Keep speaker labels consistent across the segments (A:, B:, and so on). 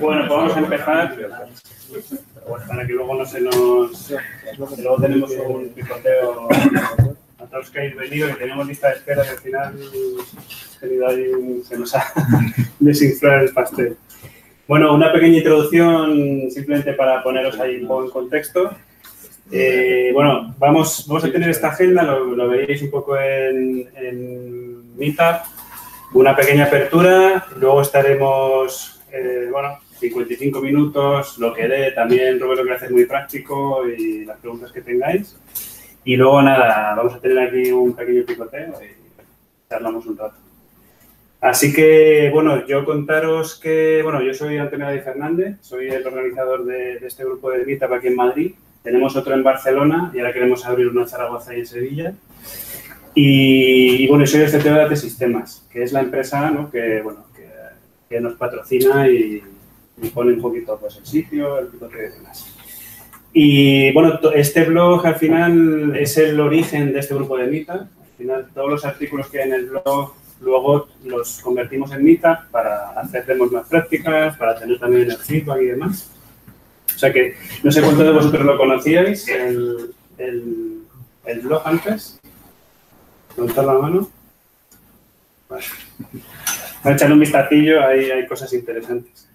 A: Bueno, pues vamos a empezar para que luego no se nos... Luego tenemos un picoteo a todos que habéis venido, y tenemos lista de espera y al final se nos ha desinflado el pastel. Bueno, una pequeña introducción simplemente para poneros ahí un poco en contexto. Eh, bueno, vamos, vamos a tener esta agenda, lo, lo veréis un poco en, en Una pequeña apertura, luego estaremos eh, bueno, 55 minutos, lo que dé. También, Roberto, que hacer muy práctico y las preguntas que tengáis. Y luego, nada, vamos a tener aquí un pequeño picoteo y charlamos un rato. Así que, bueno, yo contaros que, bueno, yo soy Antonio de Fernández, soy el organizador de, este grupo de Meetup aquí en Madrid. Tenemos otro en Barcelona y ahora queremos abrir uno en Zaragoza y en Sevilla. Y, bueno, soy el CTO de Sistemas, que es la empresa ¿no? que, bueno, que nos patrocina y, pone un poquito pues, el sitio, el y demás. Y bueno, este blog al final es el origen de este grupo de MITA. Al final todos los artículos que hay en el blog luego los convertimos en MITA para hacer más prácticas, para tener también el feedback y demás. O sea que no sé cuántos de vosotros lo conocíais, el, el, blog antes. Levantar la mano a un vistacillo, hay, hay cosas interesantes.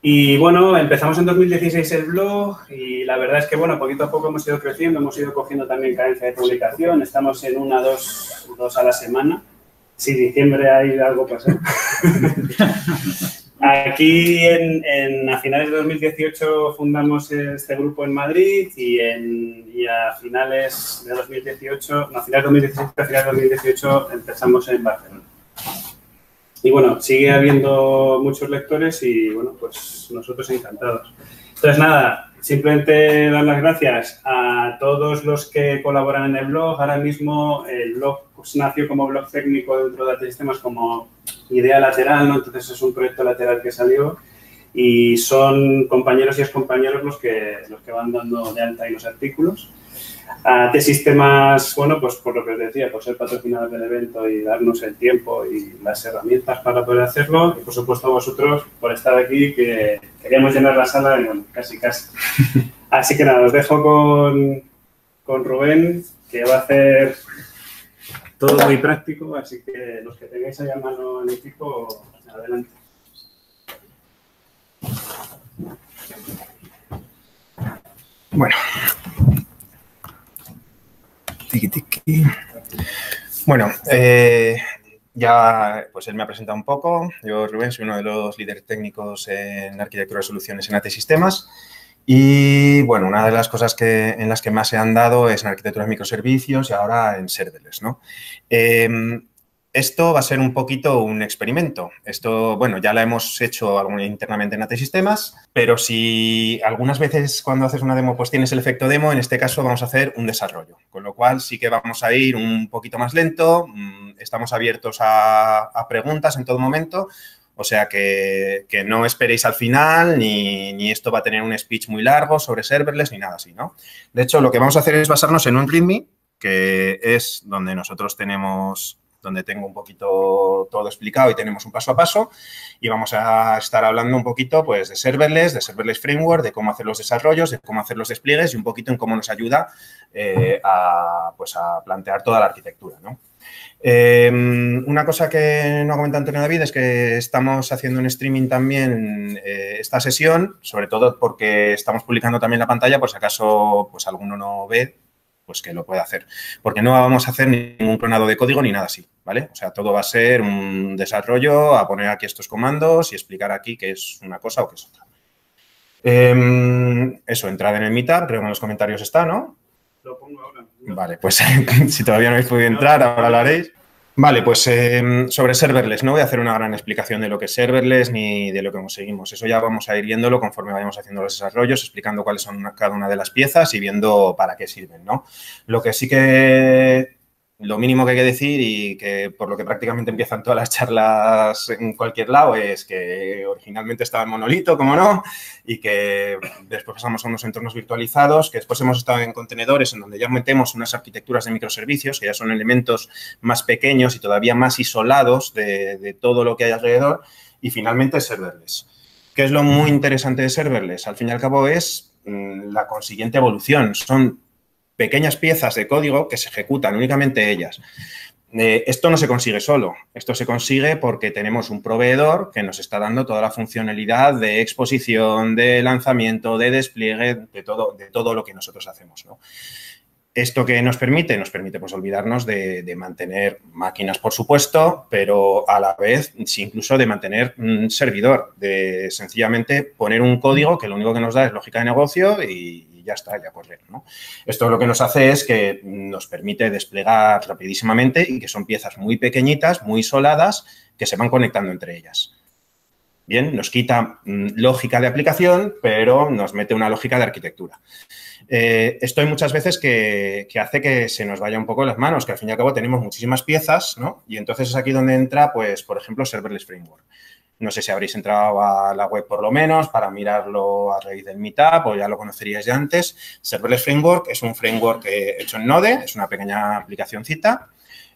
A: Y bueno, empezamos en 2016 el blog y la verdad es que, bueno, poquito a poco hemos ido creciendo, hemos ido cogiendo también cadencia de publicación, estamos en una, dos, dos a la semana. Si sí, diciembre hay algo pasado. Aquí en, a finales de 2018 fundamos este grupo en Madrid y, en, y a finales de 2018, a finales de 2017, a finales de 2018 empezamos en Barcelona. Y bueno, sigue habiendo muchos lectores y bueno, pues nosotros encantados. Entonces, nada, simplemente dar las gracias a todos los que colaboran en el blog. Ahora mismo el blog pues, nació como blog técnico dentro de sistemas como idea lateral, ¿no? Entonces es un proyecto lateral que salió y son compañeros y excompañeros los que, los que van dando de alta ahí los artículos a t sistemas, bueno, pues por lo que os decía, por ser patrocinador del evento y darnos el tiempo y las herramientas para poder hacerlo. Y por supuesto a vosotros por estar aquí, que queríamos llenar la sala y bueno, casi casi. Así que nada, os dejo con, con Rubén, que va a hacer todo muy práctico, así que los que tengáis ahí a mano en equipo, adelante. Bueno,
B: bueno, eh, ya pues él me ha presentado un poco. Yo, Rubén, soy uno de los líderes técnicos en arquitectura de soluciones en AT Sistemas. Y bueno, una de las cosas que, en las que más se han dado es en arquitectura de microservicios y ahora en serverless. ¿no? Eh, esto va a ser un poquito un experimento. Esto, bueno, ya la hemos hecho internamente en AT Sistemas, pero si algunas veces cuando haces una demo pues tienes el efecto demo, en este caso vamos a hacer un desarrollo. Con lo cual sí que vamos a ir un poquito más lento, mm, estamos abiertos a, preguntas en todo momento, o sea que, no esperéis al final, ni, ni, esto va a tener un speech muy largo sobre serverless, ni nada así, ¿no? De hecho, lo que vamos a hacer es basarnos en un README, que es donde nosotros tenemos donde tengo un poquito todo explicado y tenemos un paso a paso. Y vamos a estar hablando un poquito pues, de serverless, de serverless framework, de cómo hacer los desarrollos, de cómo hacer los despliegues y un poquito en cómo nos ayuda eh, a, pues, a plantear toda la arquitectura. Eh, una cosa que no ha comentado Antonio David es que estamos haciendo un streaming también eh, esta sesión, sobre todo porque estamos publicando también la pantalla, por si acaso pues alguno no ve, pues que lo pueda hacer. Porque no vamos a hacer ningún clonado de código ni nada así. ¿vale? O sea, todo va a ser un desarrollo, a poner aquí estos comandos y explicar aquí qué es una cosa o qué es otra. Em, eso, entrad en el mitad, creo que en los comentarios está, ¿no? Lo pongo ahora. Vale, pues si todavía no habéis podido entrar, ahora lo haréis. Vale, pues em, sobre serverless, no voy a hacer una gran explicación de lo que es serverless ni de lo que conseguimos. Eso ya vamos a ir viéndolo conforme vayamos haciendo los desarrollos, explicando cuáles son cada una de las piezas y viendo para qué sirven, ¿no? Lo que sí que lo mínimo que hay que decir y que por lo que prácticamente empiezan todas las charlas en cualquier lado es que originalmente estaba en monolito, como no, y que después pasamos a unos entornos virtualizados, que después hemos estado en contenedores en donde ya metemos unas arquitecturas de microservicios, que ya son elementos más pequeños y todavía más isolados de, todo lo que hay alrededor, y finalmente serverless. ¿Qué es lo muy interesante de serverless? Al fin y al cabo es mm, la consiguiente evolución. Son pequeñas piezas de código que se ejecutan únicamente ellas. Eh, esto no se consigue solo, esto se consigue porque tenemos un proveedor que nos está dando toda la funcionalidad de exposición, de lanzamiento, de despliegue, de todo, de todo lo que nosotros hacemos. ¿Esto que nos permite? Nos permite pues, olvidarnos de, de, mantener máquinas, por supuesto, pero a la vez incluso de mantener un servidor, de sencillamente poner un código que lo único que nos da es lógica de negocio y, ya está, ya correr. Esto lo que nos hace es que nos permite desplegar rapidísimamente y que son piezas muy pequeñitas, muy soladas, que se van conectando entre ellas. Bien, nos quita mm, lógica de aplicación, pero nos mete una lógica de arquitectura. Eh, esto hay muchas veces que, hace que se nos vaya un poco las manos, que al fin y al cabo tenemos muchísimas piezas, ¿no? Y entonces es aquí donde entra, pues, por ejemplo, Serverless Framework. No sé si habréis entrado a la web por lo menos para mirarlo a raíz del Meetup o ya lo conoceríais ya antes. Serverless Framework es un framework eh, hecho en Node, es una pequeña aplicacióncita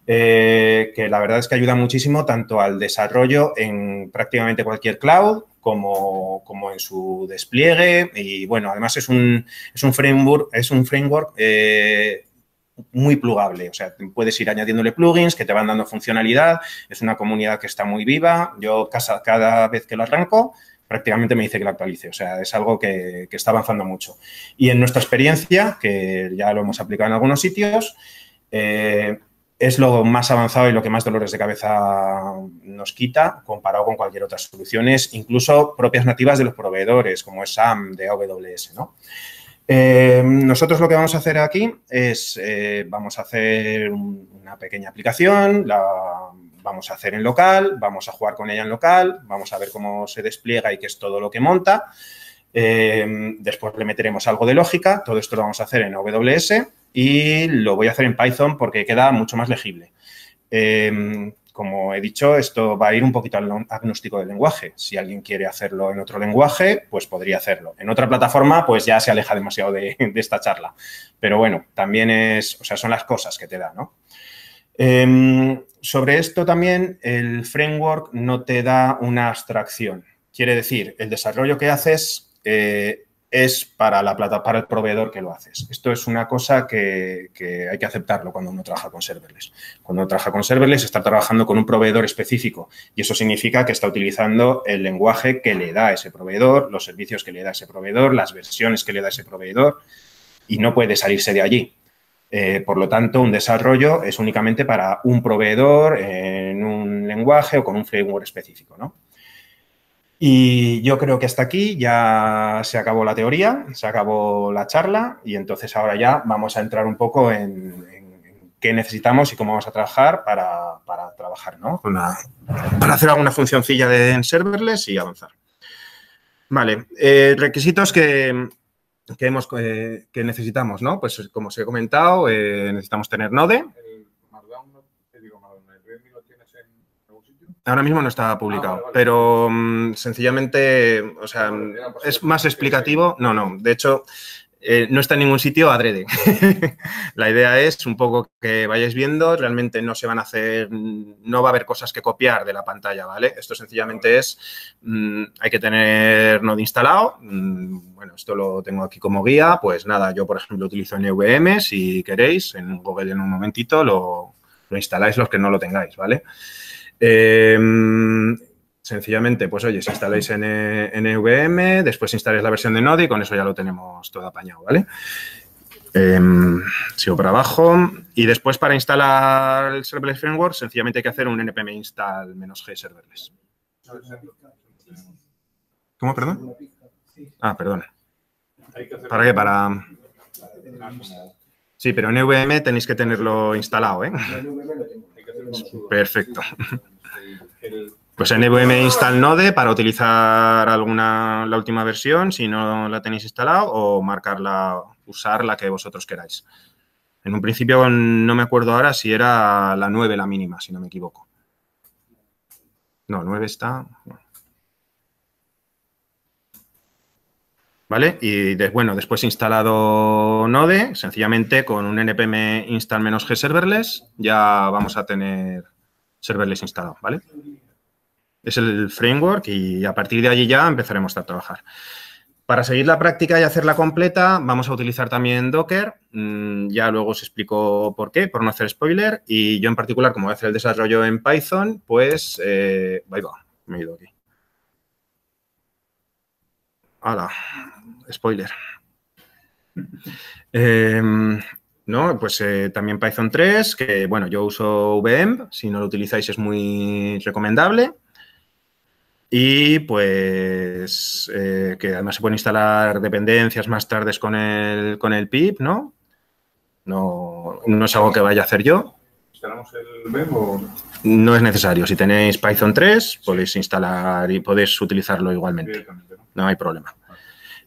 B: eh, que la verdad es que ayuda muchísimo tanto al desarrollo en prácticamente cualquier cloud como, en su despliegue. Y bueno, además es un, un framework, es un framework eh, muy plugable. O sea, puedes ir añadiéndole plugins que te van dando funcionalidad. Es una comunidad que está muy viva. Yo cada, vez que lo arranco, prácticamente me dice que lo actualice. O sea, es algo que, está avanzando mucho. Y en nuestra experiencia, que ya lo hemos aplicado en algunos sitios, eh, es lo más avanzado y lo que más dolores de cabeza nos quita comparado con cualquier otra solución, incluso propias nativas de los proveedores, como es SAM de AWS, ¿no? Em, nosotros lo que vamos a hacer aquí es, eh, vamos a hacer una pequeña aplicación, la vamos a hacer en local, vamos a jugar con ella en local, vamos a ver cómo se despliega y qué es todo lo que monta. Em, después le meteremos algo de lógica, todo esto lo vamos a hacer en AWS y lo voy a hacer en Python porque queda mucho más legible. Em, como he dicho, esto va a ir un poquito al agnóstico del lenguaje. Si alguien quiere hacerlo en otro lenguaje, pues podría hacerlo. En otra plataforma, pues ya se aleja demasiado de, esta charla. Pero bueno, también es, o sea, son las cosas que te da, ¿no? Em, sobre esto también el framework no te da una abstracción. Quiere decir, el desarrollo que haces eh, es para, la plata, para el proveedor que lo haces. Esto es una cosa que, hay que aceptarlo cuando uno trabaja con serverless. Cuando uno trabaja con serverless está trabajando con un proveedor específico y eso significa que está utilizando el lenguaje que le da ese proveedor, los servicios que le da ese proveedor, las versiones que le da ese proveedor y no puede salirse de allí. Eh, por lo tanto, un desarrollo es únicamente para un proveedor en un lenguaje o con un framework específico, ¿no? Y yo creo que hasta aquí ya se acabó la teoría, se acabó la charla y entonces ahora ya vamos a entrar un poco en, qué necesitamos y cómo vamos a trabajar para, trabajar, ¿no? para hacer alguna funcióncilla de en serverless y avanzar. Vale, eh, requisitos que, eh, que, necesitamos, ¿no? Pues como os he comentado, eh, necesitamos tener Node, Ahora mismo no está publicado, ah, pero mm, sencillamente, o sea, es más explicativo. No, no, de hecho, eh, no está en ningún sitio adrede. la idea es un poco que vayáis viendo, realmente no se van a hacer, no va a haber cosas que copiar de la pantalla, ¿vale? Esto sencillamente es, mm, hay que tener Node instalado. Mm, bueno, esto lo tengo aquí como guía. Pues nada, yo, por ejemplo, utilizo NVM, e si queréis, en Google en un momentito lo, instaláis los que no lo tengáis, ¿vale? vale Em, sencillamente, pues oye, si instaláis NVM, eh, e después instaláis la versión de Node y con eso ya lo tenemos todo apañado, ¿vale? Em, sigo para abajo. Y después para instalar el Serverless Framework, sencillamente hay que hacer un npm install "-g serverless". ¿Cómo, perdón? Ah, perdona.
A: ¿Para qué? Para...
B: Sí, pero en NVM e tenéis que tenerlo instalado, ¿eh?
A: E
B: Perfecto. Pues npm install node para utilizar alguna la última versión si no la tenéis instalado o marcarla, usar la que vosotros queráis. En un principio no me acuerdo ahora si era la 9 la mínima, si no me equivoco. No, 9 está. ¿Vale? Y bueno, después instalado Node, sencillamente con un npm install-g menos serverless, ya vamos a tener serverless instalado, ¿vale? Es el framework y a partir de allí ya empezaremos a trabajar. Para seguir la práctica y hacerla completa, vamos a utilizar también Docker. Mm, ya luego os explico por qué, por no hacer spoiler. Y yo en particular, como voy a hacer el desarrollo en Python, pues... Eh, va, me he ido aquí. ¡Hala! Spoiler. Em, ¿no? Pues eh, también Python 3, que bueno, yo uso VM, si no lo utilizáis es muy recomendable y pues eh, que además se pueden instalar dependencias más tardes con el, con el PIP, ¿no?
A: ¿no?
B: No es algo que vaya a hacer yo.
A: ¿Instalamos el web o...?
B: No es necesario. Si tenéis Python 3, podéis instalar y podéis utilizarlo igualmente. No hay problema.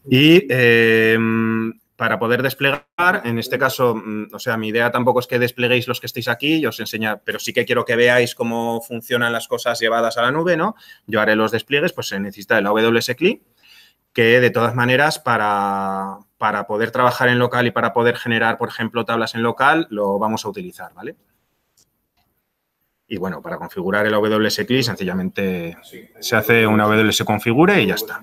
B: Y em, para poder desplegar, en este caso, mm, o sea, mi idea tampoco es que despleguéis los que estáis aquí y os enseño, pero sí que quiero que veáis cómo funcionan las cosas llevadas a la nube, ¿no? Yo haré los despliegues, pues se necesita el AWS CLI, que de todas maneras para, poder trabajar en local y para poder generar, por ejemplo, tablas en local, lo vamos a utilizar, ¿vale? Y bueno, para configurar el AWS CLI, sencillamente se hace una AWS configure y ya está.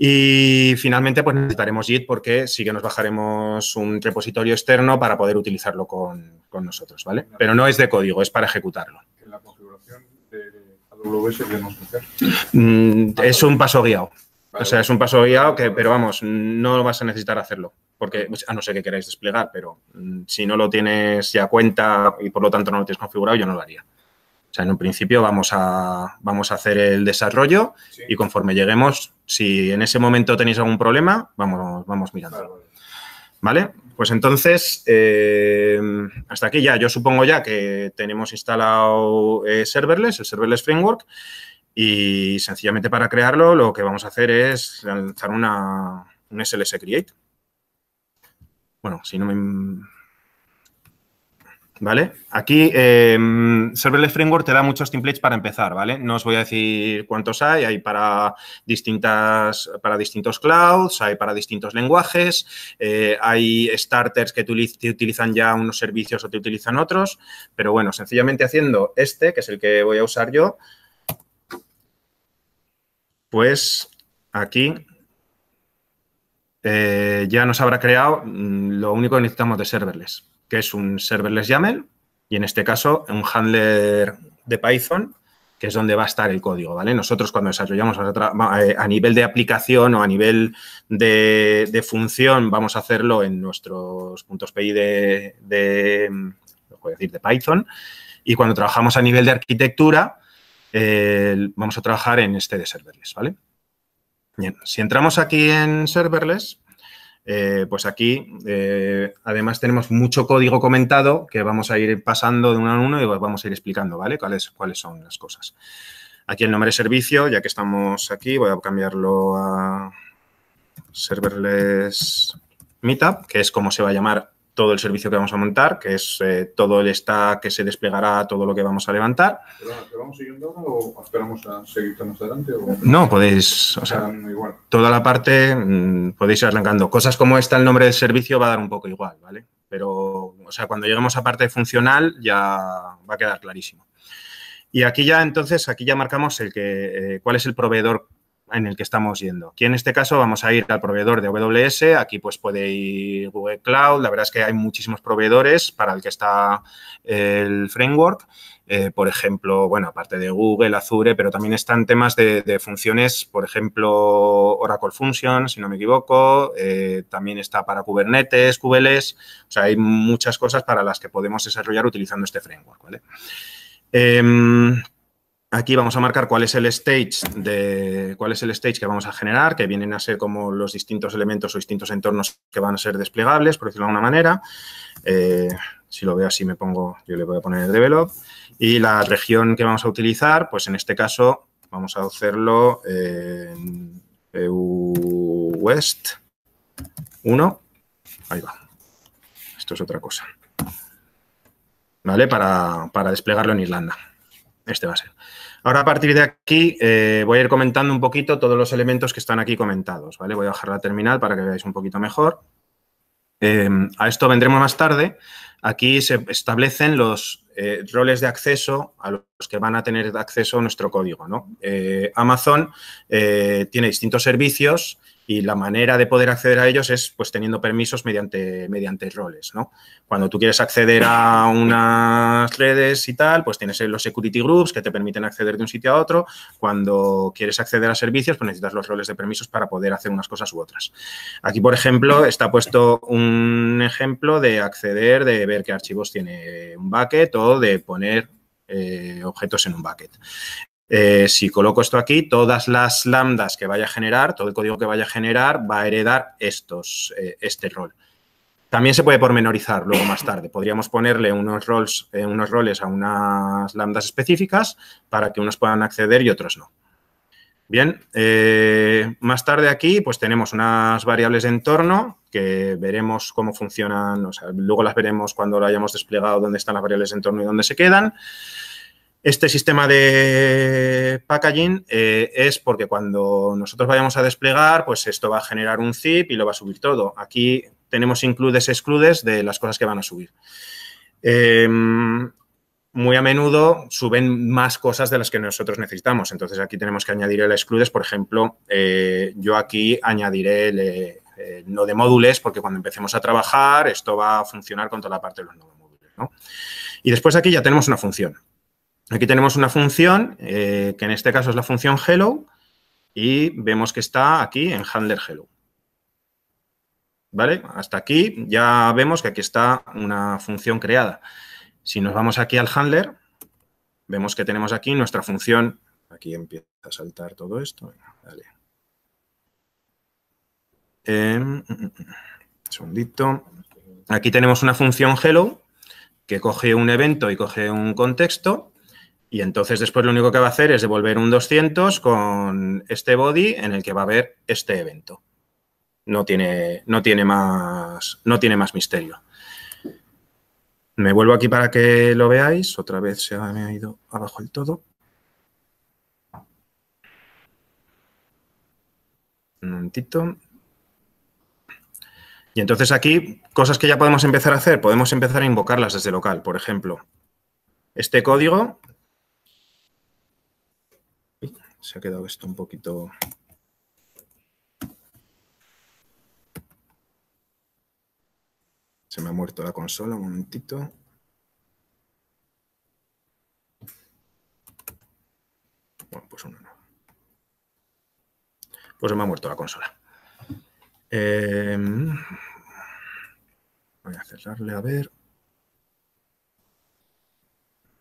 B: Y finalmente, pues necesitaremos Git porque sí que nos bajaremos un repositorio externo para poder utilizarlo con, nosotros, ¿vale? Pero no es de código, es para ejecutarlo. ¿En la configuración
A: de AWS hacer?
B: Mm, es un paso guiado. O sea, es un paso guiado que, pero vamos, no vas a necesitar hacerlo. Porque, pues, a no ser que queráis desplegar, pero mm, si no lo tienes ya cuenta y por lo tanto no lo tienes configurado, yo no lo haría. O sea, en un principio vamos a, vamos a hacer el desarrollo y conforme lleguemos, si en ese momento tenéis algún problema, vamos, vamos mirando. Vale, pues entonces, eh, hasta aquí ya, yo supongo ya que tenemos instalado eh, serverless, el serverless framework, y sencillamente para crearlo lo que vamos a hacer es lanzar una, un SLS create. Bueno, si no me ¿Vale? Aquí, em, Serverless Framework te da muchos templates para empezar, ¿vale? No os voy a decir cuántos hay, hay para, distintas, para distintos clouds, hay para distintos lenguajes, eh, hay starters que te utilizan ya unos servicios o te utilizan otros, pero bueno, sencillamente haciendo este, que es el que voy a usar yo, pues aquí eh, ya nos habrá creado mm, lo único que necesitamos de serverless que es un serverless YAML y en este caso un handler de Python, que es donde va a estar el código, ¿vale? Nosotros cuando desarrollamos a eh, nivel de aplicación o a nivel de, función, vamos a hacerlo en nuestros puntos PI de, Python. Y cuando trabajamos a nivel de arquitectura, vamos a trabajar en este de serverless, ¿vale? Bien, si entramos aquí en serverless, eh, pues aquí, eh, además, tenemos mucho código comentado que vamos a ir pasando de uno a uno y vamos a ir explicando, ¿vale? Cuáles, cuáles son las cosas. Aquí el nombre de servicio, ya que estamos aquí, voy a cambiarlo a serverless meetup, que es como se va a llamar todo el servicio que vamos a montar, que es eh, todo el stack que se desplegará, todo lo que vamos a levantar.
A: Pero, vamos siguiendo o esperamos a seguir más adelante?
B: No, podéis, o sea, ah, toda la parte mm, podéis ir arrancando. Cosas como esta, el nombre del servicio va a dar un poco igual, ¿vale? Pero, o sea, cuando lleguemos a parte funcional ya va a quedar clarísimo. Y aquí ya, entonces, aquí ya marcamos el que, eh, cuál es el proveedor en el que estamos yendo. Aquí en este caso vamos a ir al proveedor de AWS, aquí pues puede ir Google Cloud, la verdad es que hay muchísimos proveedores para el que está eh, el framework, eh, por ejemplo, bueno, aparte de Google, Azure, pero también están temas de, funciones, por ejemplo, Oracle Function, si no me equivoco, eh, también está para Kubernetes, QLS, o sea, hay muchas cosas para las que podemos desarrollar utilizando este framework, ¿vale? Em, Aquí vamos a marcar cuál es el stage de cuál es el stage que vamos a generar, que vienen a ser como los distintos elementos o distintos entornos que van a ser desplegables, por decirlo de alguna manera. Eh, si lo veo así me pongo, yo le voy a poner el develop. Y la región que vamos a utilizar, pues en este caso vamos a hacerlo en EU West 1. Ahí va. Esto es otra cosa. ¿Vale? para desplegarlo en Irlanda. Este va a ser. Ahora a partir de aquí eh, voy a ir comentando un poquito todos los elementos que están aquí comentados, ¿vale? Voy a bajar la terminal para que veáis un poquito mejor. Eh, a esto vendremos más tarde. Aquí se establecen los eh, roles de acceso a los que van a tener acceso a nuestro código. Amazon tiene distintos servicios y la manera de poder acceder a ellos es pues teniendo permisos mediante, mediante roles, ¿no? Cuando tú quieres acceder a unas redes y tal, pues tienes los security groups que te permiten acceder de un sitio a otro. Cuando quieres acceder a servicios, pues necesitas los roles de permisos para poder hacer unas cosas u otras. Aquí, por ejemplo, está puesto un ejemplo de acceder, de ver qué archivos tiene un bucket o de poner eh, objetos en un bucket. Eh, si coloco esto aquí, todas las lambdas que vaya a generar, todo el código que vaya a generar, va a heredar estos, eh, este rol. También se puede pormenorizar luego más tarde. Podríamos ponerle unos, roles, eh, unos roles a unas lambdas específicas para que unos puedan acceder y otros no. Bien, más tarde aquí pues tenemos unas variables de entorno que veremos cómo funcionan, luego las veremos cuando lo hayamos desplegado, dónde están las variables de entorno y dónde se quedan. Este sistema de packaging eh, es porque cuando nosotros vayamos a desplegar, pues esto va a generar un zip y lo va a subir todo. Aquí tenemos includes, excludes de las cosas que van a subir. Em, muy a menudo suben más cosas de las que nosotros necesitamos. Entonces, aquí tenemos que añadir el excludes. Por ejemplo, eh, yo aquí añadiré el, eh, no de módules porque cuando empecemos a trabajar, esto va a funcionar con toda la parte de los no módulos. Y después aquí ya tenemos una función. Aquí tenemos una función, eh, que en este caso es la función hello, y vemos que está aquí en handler hello. ¿Vale? Hasta aquí ya vemos que aquí está una función creada. Si nos vamos aquí al handler, vemos que tenemos aquí nuestra función. Aquí empieza a saltar todo esto. Em, mm, mm, mm. Aquí tenemos una función hello que coge un evento y coge un contexto y entonces después lo único que va a hacer es devolver un 200 con este body en el que va a haber este evento. No tiene, no tiene, más, no tiene más misterio. Me vuelvo aquí para que lo veáis. Otra vez se me ha ido abajo el todo. Un momentito. Y entonces aquí, cosas que ya podemos empezar a hacer, podemos empezar a invocarlas desde local. Por ejemplo, este código se ha quedado esto un poquito... Se me ha muerto la consola, un momentito. Bueno, pues uno no. Pues se me ha muerto la consola. Em, voy a cerrarle a ver.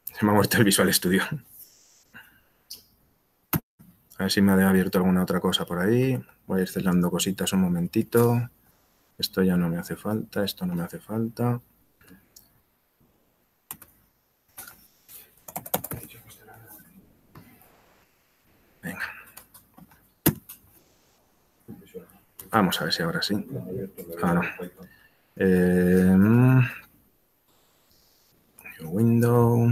B: Se me ha muerto el Visual Studio. A ver si me ha abierto alguna otra cosa por ahí. Voy a ir cerrando cositas un momentito. Esto ya no me hace falta, esto no me hace falta. Venga. Vamos a ver si ahora sí. Eh, mm. window.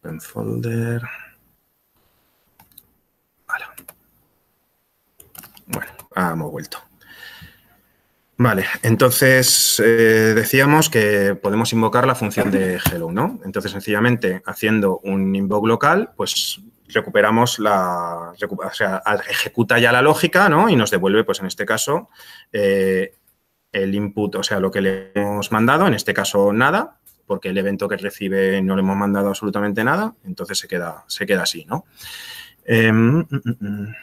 B: Pen folder. hemos vuelto. Vale, entonces eh, decíamos que podemos invocar la función de hello, ¿no? Entonces, sencillamente, haciendo un invoke local, pues recuperamos la... o sea, ejecuta ya la lógica, ¿no? Y nos devuelve, pues en este caso, eh, el input, o sea, lo que le hemos mandado, en este caso nada, porque el evento que recibe no le hemos mandado absolutamente nada, entonces se queda, se queda así, ¿no? Em, mm, mm, mm.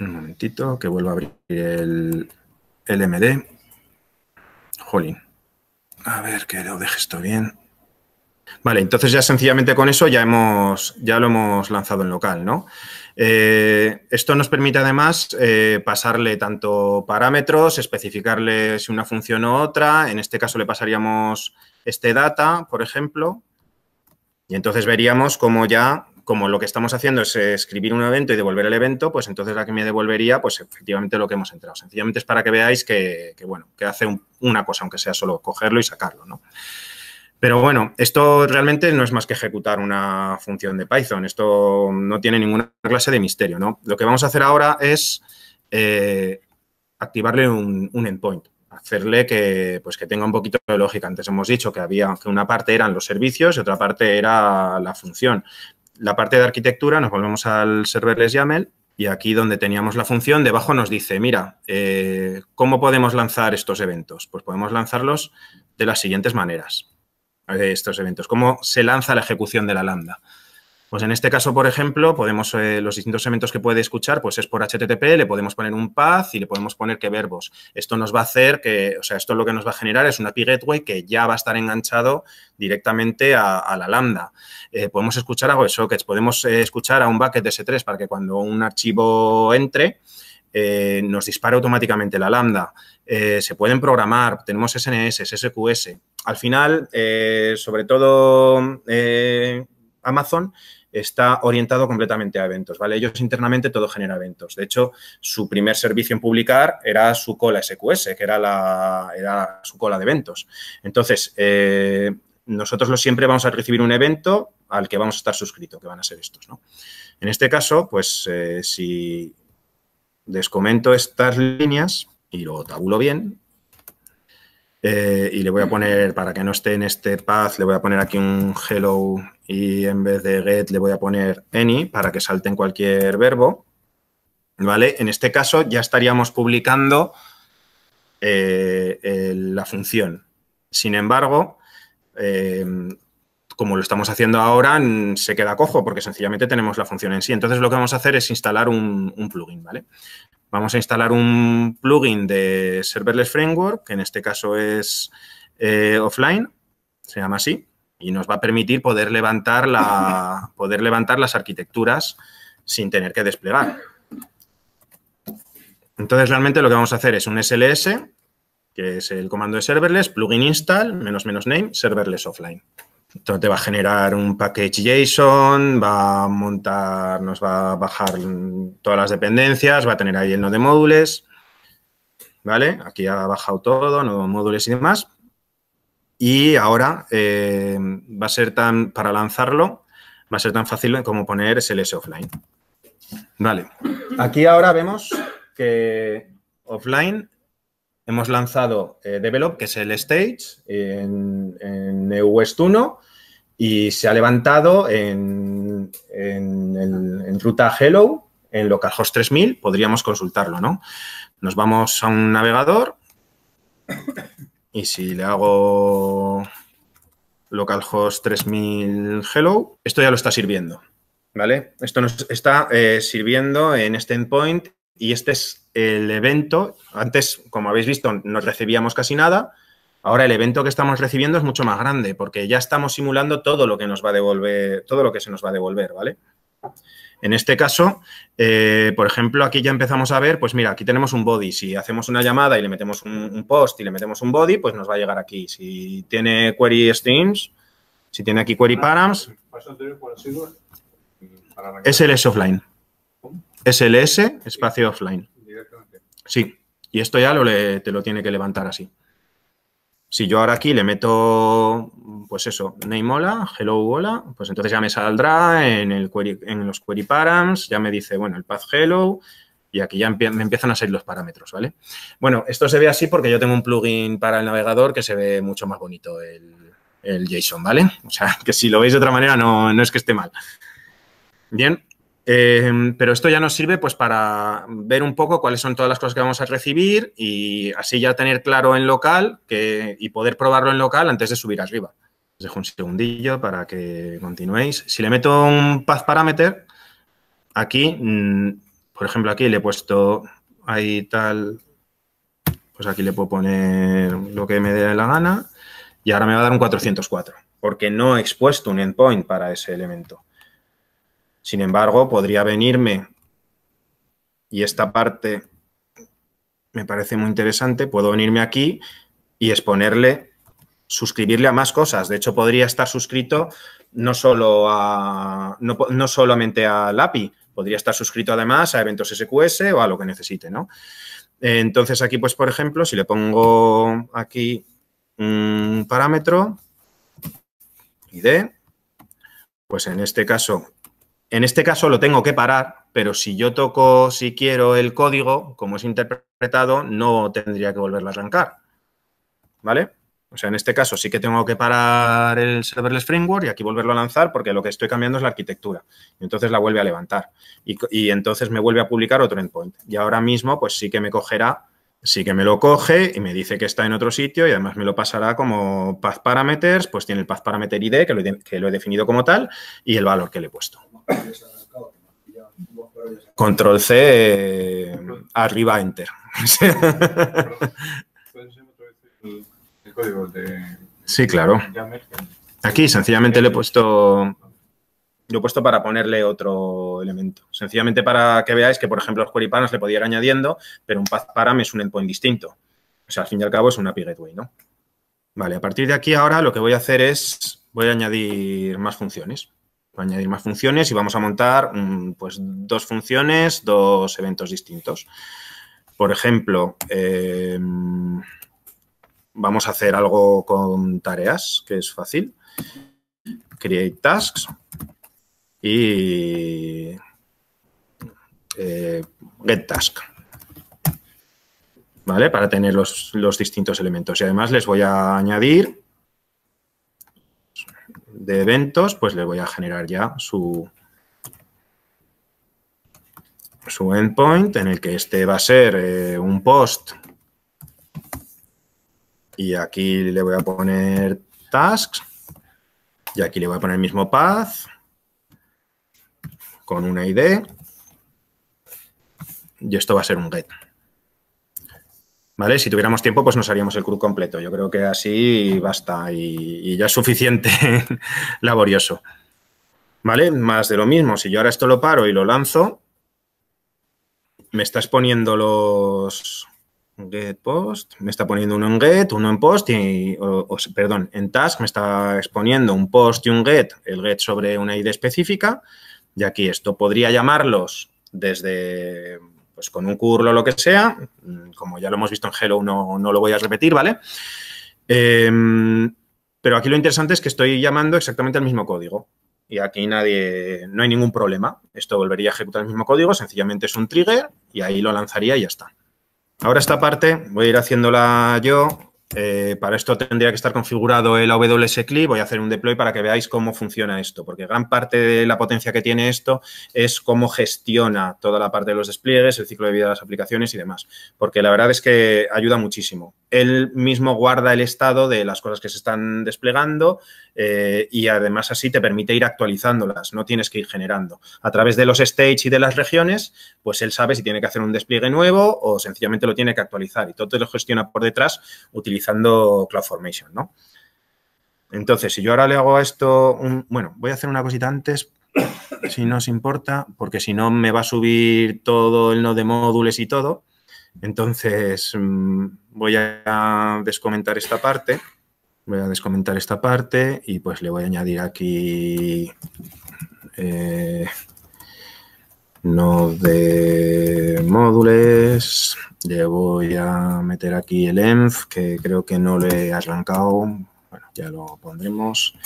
B: Un momentito, que vuelva a abrir el, LMD MD. Jolín. A ver, que lo deje esto bien. Vale, entonces ya sencillamente con eso ya, hemos, ya lo hemos lanzado en local, ¿no? Eh, esto nos permite además eh, pasarle tanto parámetros, especificarle si una función u otra, en este caso le pasaríamos este data, por ejemplo, y entonces veríamos cómo ya como lo que estamos haciendo es eh, escribir un evento y devolver el evento, pues entonces la que me devolvería, pues efectivamente lo que hemos entrado. Sencillamente es para que veáis que, bueno, que hace una cosa, aunque sea solo cogerlo y sacarlo, ¿no? Pero bueno, esto realmente no es más que ejecutar una función de Python. Esto no tiene ninguna clase de misterio, ¿no? Lo que vamos a hacer ahora es eh, activarle un, un endpoint hacerle que, pues, que tenga un poquito de lógica. Antes hemos dicho que había que una parte eran los servicios y otra parte era la función la parte de arquitectura, nos volvemos al serverless YAML y aquí donde teníamos la función, debajo nos dice, mira, eh, ¿cómo podemos lanzar estos eventos? Pues podemos lanzarlos de las siguientes maneras, eh, estos eventos. ¿Cómo se lanza la ejecución de la lambda? Pues en este caso, por ejemplo, podemos eh, los distintos elementos que puede escuchar, pues es por HTTP, le podemos poner un path y le podemos poner qué verbos. Esto nos va a hacer que, o sea, esto lo que nos va a generar es una API gateway que ya va a estar enganchado directamente a, la lambda. Eh, podemos escuchar algo de sockets, podemos eh, escuchar a un bucket de S3 para que cuando un archivo entre, nos dispare automáticamente la lambda. se pueden programar, tenemos SNS, SQS. Al final, sobre todo Amazon, está orientado completamente a eventos, ¿vale? Ellos internamente todo genera eventos. De hecho, su primer servicio en publicar era su cola SQS, que era, la, su cola de eventos. Entonces, eh, nosotros nosotros siempre vamos a recibir un evento al que vamos a estar suscrito, que van a ser estos, ¿no? En este caso, pues, eh, si les comento estas líneas y lo tabulo bien, eh, y le voy a poner, para que no esté en este path, le voy a poner aquí un hello y en vez de get le voy a poner any para que salte en cualquier verbo. ¿Vale? En este caso ya estaríamos publicando eh, la función. Sin embargo, eh, como lo estamos haciendo ahora, se queda cojo porque sencillamente tenemos la función en sí. Entonces, lo que vamos a hacer es instalar un, un plugin, ¿vale? Vamos a instalar un plugin de Serverless Framework, que en este caso es eh, offline, se llama así, y nos va a permitir poder levantar, la, poder levantar las arquitecturas sin tener que desplegar. Entonces, realmente lo que vamos a hacer es un SLS, que es el comando de serverless, plugin install, menos menos name, serverless offline. Entonces te va a generar un package JSON, va a montar, nos va a bajar todas las dependencias, va a tener ahí el nodo de módulos, ¿vale? Aquí ha bajado todo, nodo módulos y demás. Y ahora eh, va a ser tan, para lanzarlo, va a ser tan fácil como poner SLS offline. Vale, aquí ahora vemos que offline Hemos lanzado eh, Develop, que es el stage, en, en 1 y se ha levantado en, ruta Hello, en localhost 3000. Podríamos consultarlo, ¿no? Nos vamos a un navegador y si le hago localhost 3000 Hello, esto ya lo está sirviendo, ¿vale? Esto nos está eh, sirviendo en este endpoint y este es el evento, antes, como habéis visto, no recibíamos casi nada, ahora el evento que estamos recibiendo es mucho más grande, porque ya estamos simulando todo lo que nos va a devolver, todo lo que se nos va a devolver, ¿vale? En este caso, eh, por ejemplo, aquí ya empezamos a ver, pues mira, aquí tenemos un body. Si hacemos una llamada y le metemos un, un post y le metemos un body, pues nos va a llegar aquí. Si tiene query streams, si tiene aquí query params, SLS offline. SLS, espacio offline. Sí, y esto ya lo te lo tiene que levantar así. Si yo ahora aquí le meto, pues eso, name hola, hello hola, pues entonces ya me saldrá en, el en los query params, ya me dice, bueno, el path hello, y aquí ya me empiezan a salir los parámetros, ¿vale? Bueno, esto se ve así porque yo tengo un plugin para el navegador que se ve mucho más bonito el, el JSON, ¿vale? O sea, que si lo veis de otra manera no, no es que esté mal. Bien, Em, pero esto ya nos sirve pues para ver un poco cuáles son todas las cosas que vamos a recibir y así ya tener claro en local y poder probarlo en local antes de subir arriba. Os dejo un segundillo para que continuéis. Si le meto un path parameter, aquí, mm, por ejemplo, aquí le he puesto ahí tal, pues aquí le puedo poner lo que me dé la gana y ahora me va a dar un 404 porque no he expuesto un endpoint para ese elemento. Sin embargo, podría venirme y esta parte me parece muy interesante, puedo venirme aquí y exponerle, suscribirle a más cosas. De hecho, podría estar suscrito no, solo a, no, solamente al API, podría estar suscrito además a eventos SQS o a lo que necesite, ¿no? Entonces, aquí, pues, por ejemplo, si le pongo aquí un parámetro, ID, pues en este caso en este caso lo tengo que parar, pero si yo toco, si quiero, el código, como es interpretado, no tendría que volverlo a arrancar. ¿Vale? O sea, en este caso sí que tengo que parar el serverless framework y aquí volverlo a lanzar porque lo que estoy cambiando es la arquitectura. Y entonces la vuelve a levantar. Y, entonces me vuelve a publicar otro endpoint. Y ahora mismo, pues sí que me cogerá, sí que me lo coge y me dice que está en otro sitio y además me lo pasará como path parameters, pues tiene el path parameter ID que lo he definido como tal y el valor que le he puesto. Control C, eh, arriba Enter. Sí, claro. Aquí sencillamente le he puesto lo he puesto para ponerle otro elemento. Sencillamente para que veáis que, por ejemplo, los query params le podía ir añadiendo, pero un path param es un endpoint distinto. O sea, al fin y al cabo es una API gateway, ¿no? Vale, a partir de aquí ahora lo que voy a hacer es, voy a añadir más funciones añadir más funciones y vamos a montar mm, pues, dos funciones, dos eventos distintos. Por ejemplo, em, vamos a hacer algo con tareas, que es fácil. Create tasks y eh, get task. ¿Vale? Para tener los, los distintos elementos. Y además les voy a añadir de eventos, pues le voy a generar ya su, su endpoint en el que este va a ser eh, un post y aquí le voy a poner tasks y aquí le voy a poner el mismo path con una ID y esto va a ser un get. ¿Vale? Si tuviéramos tiempo, pues nos haríamos el club completo. Yo creo que así basta y, ya es suficiente laborioso. ¿Vale? Más de lo mismo. Si yo ahora esto lo paro y lo lanzo, me está exponiendo los get post, me está poniendo uno en get, uno en post y, perdón, en task me está exponiendo un post y un get, el get sobre una ID específica. Y aquí esto podría llamarlos desde pues con un curl o lo que sea, mm, como ya lo hemos visto en Hello, no, no lo voy a repetir, ¿vale? Em, pero aquí lo interesante es que estoy llamando exactamente al mismo código. Y aquí nadie, no hay ningún problema. Esto volvería a ejecutar el mismo código, sencillamente es un trigger y ahí lo lanzaría y ya está. Ahora esta parte voy a ir haciéndola yo eh, para esto tendría que estar configurado el AWS CLI. Voy a hacer un deploy para que veáis cómo funciona esto, porque gran parte de la potencia que tiene esto es cómo gestiona toda la parte de los despliegues, el ciclo de vida de las aplicaciones y demás, porque la verdad es que ayuda muchísimo. Él mismo guarda el estado de las cosas que se están desplegando eh, y además así te permite ir actualizándolas, no tienes que ir generando. A través de los stages y de las regiones, pues él sabe si tiene que hacer un despliegue nuevo o sencillamente lo tiene que actualizar y todo te lo gestiona por detrás utilizando CloudFormation, ¿no? Entonces, si yo ahora le hago esto Bueno, voy a hacer una cosita antes, si no os importa, porque si no me va a subir todo el no de módules y todo. Entonces, mm, voy a descomentar esta parte. Voy a descomentar esta parte y pues le voy a añadir aquí... Eh, no de módules, le voy a meter aquí el env, que creo que no le he arrancado, bueno, ya lo pondremos,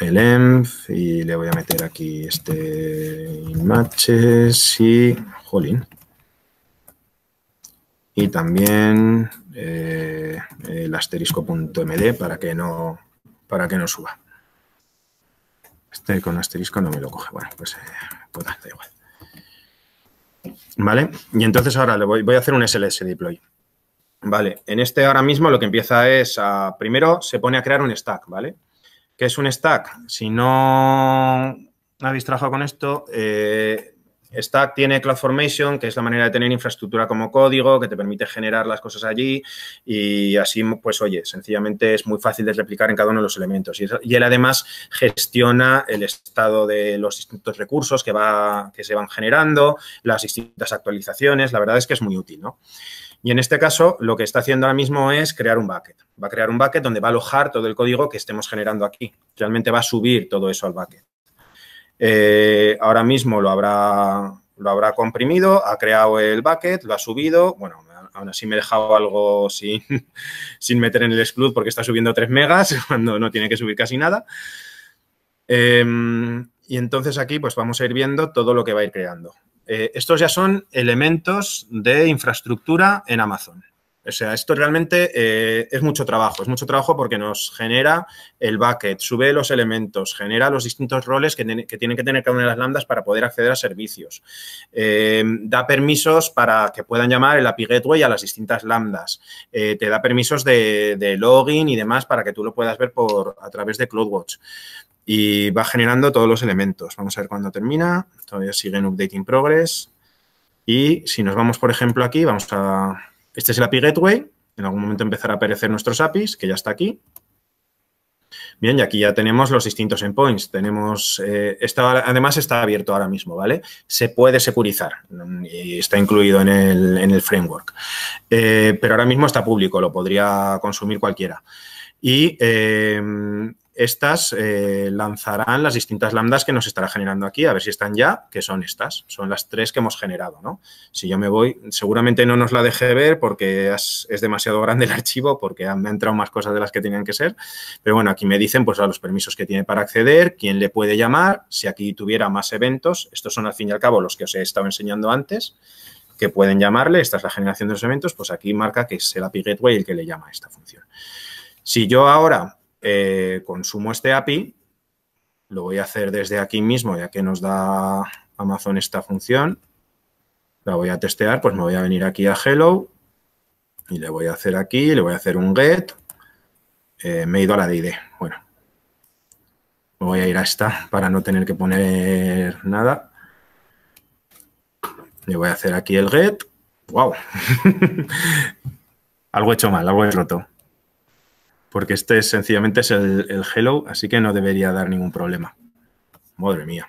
B: el env y le voy a meter aquí este matches y jolín. Y también eh, el asterisco.md para que no para que no suba. Este con asterisco no me lo coge. Bueno, pues, eh, pues da, igual. ¿Vale? Y entonces ahora le voy, voy a hacer un SLS deploy. Vale, en este ahora mismo lo que empieza es, a, primero se pone a crear un stack, ¿vale? ¿Qué es un stack? Si no habéis trabajado con esto, eh, Stack tiene CloudFormation, que es la manera de tener infraestructura como código, que te permite generar las cosas allí y así, pues oye, sencillamente es muy fácil de replicar en cada uno de los elementos. Y, él además gestiona el estado de los distintos recursos que, va, que se van generando, las distintas actualizaciones, la verdad es que es muy útil, ¿no? Y en este caso, lo que está haciendo ahora mismo es crear un bucket. Va a crear un bucket donde va a alojar todo el código que estemos generando aquí. Realmente va a subir todo eso al bucket. Eh, ahora mismo lo habrá, lo habrá comprimido, ha creado el bucket, lo ha subido. Bueno, aún así me he dejado algo sin, meter en el exclude porque está subiendo 3 megas cuando no tiene que subir casi nada. Em, y entonces aquí pues vamos a ir viendo todo lo que va a ir creando. Eh, estos ya son elementos de infraestructura en Amazon. O sea, esto realmente eh, es mucho trabajo, es mucho trabajo porque nos genera el bucket, sube los elementos, genera los distintos roles que, que tienen que tener cada una de las lambdas para poder acceder a servicios. Eh, da permisos para que puedan llamar el API Gateway a las distintas lambdas. Eh, te da permisos de, login y demás para que tú lo puedas ver por, a través de CloudWatch. Y va generando todos los elementos. Vamos a ver cuándo termina. Todavía sigue en Updating Progress. Y si nos vamos, por ejemplo, aquí, vamos a este es el API Gateway. En algún momento empezará a aparecer nuestros APIs, que ya está aquí. Bien, y aquí ya tenemos los distintos endpoints. Tenemos, eh, además está abierto ahora mismo, ¿vale? Se puede securizar y está incluido en el, framework. Eh, pero ahora mismo está público, lo podría consumir cualquiera. Y eh, estas eh, lanzarán las distintas lambdas que nos estará generando aquí, a ver si están ya, que son estas, son las tres que hemos generado, ¿no? Si yo me voy, seguramente no nos la dejé ver porque es, demasiado grande el archivo, porque han, me han entrado más cosas de las que tenían que ser, pero bueno, aquí me dicen pues a los permisos que tiene para acceder, quién le puede llamar, si aquí tuviera más eventos, estos son al fin y al cabo los que os he estado enseñando antes, que pueden llamarle, esta es la generación de los eventos, pues aquí marca que es el API Gateway el que le llama a esta función. Si yo ahora eh, consumo este API, lo voy a hacer desde aquí mismo, ya que nos da Amazon esta función, la voy a testear, pues me voy a venir aquí a Hello y le voy a hacer aquí, le voy a hacer un get, eh, me he ido a la de ID, bueno, me voy a ir a esta para no tener que poner nada, le voy a hacer aquí el get, wow, algo he hecho mal, algo he roto porque este sencillamente es el, hello, así que no debería dar ningún problema. Madre mía,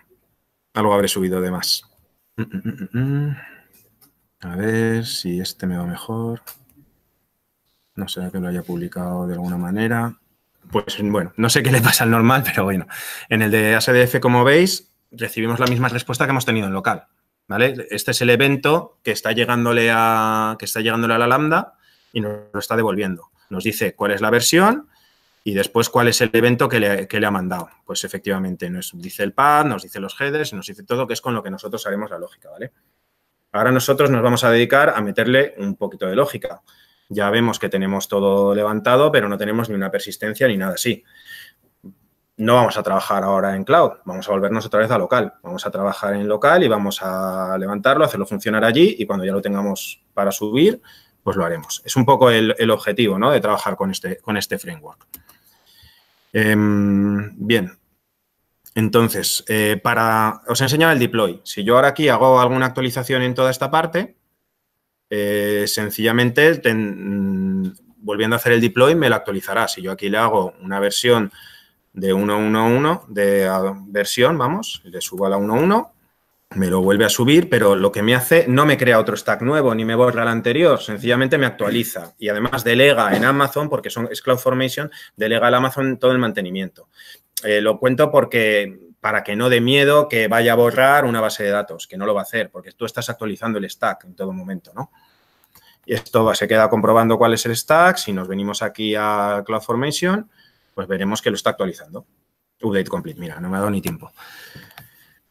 B: algo habré subido de más. Mm, mm, mm, a ver si este me va mejor. No sé que lo haya publicado de alguna manera. Pues bueno, no sé qué le pasa al normal, pero bueno. En el de sdf como veis, recibimos la misma respuesta que hemos tenido en local. ¿Vale? Este es el evento que está llegándole a, que está llegándole a la lambda y nos lo está devolviendo nos dice cuál es la versión y después cuál es el evento que le, ha mandado. Pues efectivamente nos dice el pad, nos dice los headers, nos dice todo, que es con lo que nosotros haremos la lógica, ¿vale? Ahora nosotros nos vamos a dedicar a meterle un poquito de lógica. Ya vemos que tenemos todo levantado, pero no tenemos ni una persistencia ni nada así. No vamos a trabajar ahora en cloud, vamos a volvernos otra vez a local. Vamos a trabajar en local y vamos a levantarlo, hacerlo funcionar allí y cuando ya lo tengamos para subir, pues lo haremos. Es un poco el, objetivo ¿no? de trabajar con este, con este framework. Em, bien, entonces, eh, para, os he enseñado el deploy. Si yo ahora aquí hago alguna actualización en toda esta parte, eh, sencillamente, mm, volviendo a hacer el deploy, me la actualizará. Si yo aquí le hago una versión de 1.1.1, de ah, versión, vamos, le subo a la 1.1, me lo vuelve a subir, pero lo que me hace no me crea otro stack nuevo ni me borra el anterior, sencillamente me actualiza y además delega en Amazon, porque son, es CloudFormation, delega al Amazon todo el mantenimiento. Eh, lo cuento porque para que no dé miedo que vaya a borrar una base de datos, que no lo va a hacer, porque tú estás actualizando el stack en todo momento, ¿no? Y esto se queda comprobando cuál es el stack. Si nos venimos aquí a CloudFormation, pues veremos que lo está actualizando. Update complete, mira, no me ha dado ni tiempo.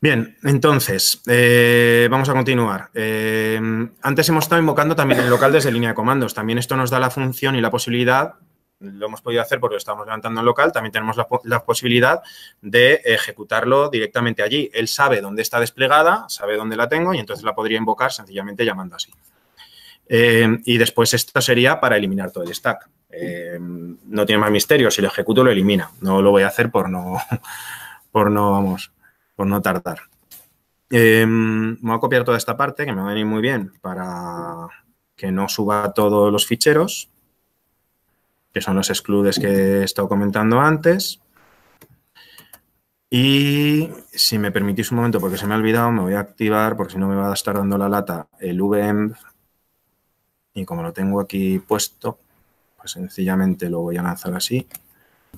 B: Bien, entonces, eh, vamos a continuar. Eh, antes hemos estado invocando también el local desde línea de comandos. También esto nos da la función y la posibilidad, lo hemos podido hacer porque lo estamos levantando en local, también tenemos la, posibilidad de ejecutarlo directamente allí. Él sabe dónde está desplegada, sabe dónde la tengo y entonces la podría invocar sencillamente llamando así. Eh, y después esto sería para eliminar todo el stack. no tiene más misterio, si lo ejecuto lo elimina. No lo voy a hacer por no, por no, vamos, por no tardar. Em, voy a copiar toda esta parte que me va a venir muy bien para que no suba todos los ficheros, que son los excludes que he estado comentando antes. Y si me permitís un momento, porque se me ha olvidado, me voy a activar, porque si no me va a estar dando la lata, el VM. Y como lo tengo aquí puesto, pues sencillamente lo voy a lanzar así.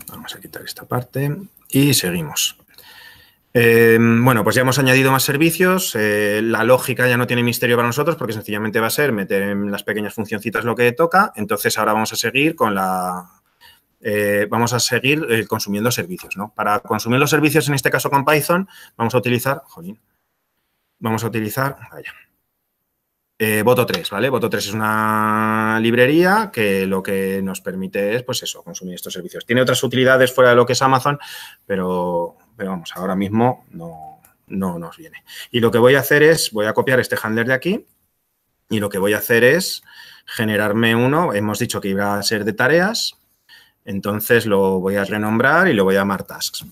B: Vamos a quitar esta parte y seguimos. Em, bueno, pues ya hemos añadido más servicios. Eh, la lógica ya no tiene misterio para nosotros porque sencillamente va a ser meter en las pequeñas funcioncitas lo que toca. Entonces ahora vamos a seguir con la... Eh, vamos a seguir eh, consumiendo servicios, ¿no? Para consumir los servicios, en este caso con Python, vamos a utilizar... Vamos a utilizar... Vaya. Voto 3, ¿vale? Voto 3 es una librería que lo que nos permite es, pues eso, consumir estos servicios. Tiene otras utilidades fuera de lo que es Amazon, pero pero vamos, ahora mismo no, no nos viene. Y lo que voy a hacer es, voy a copiar este handler de aquí y lo que voy a hacer es generarme uno, hemos dicho que iba a ser de tareas, entonces lo voy a renombrar y lo voy a llamar tasks.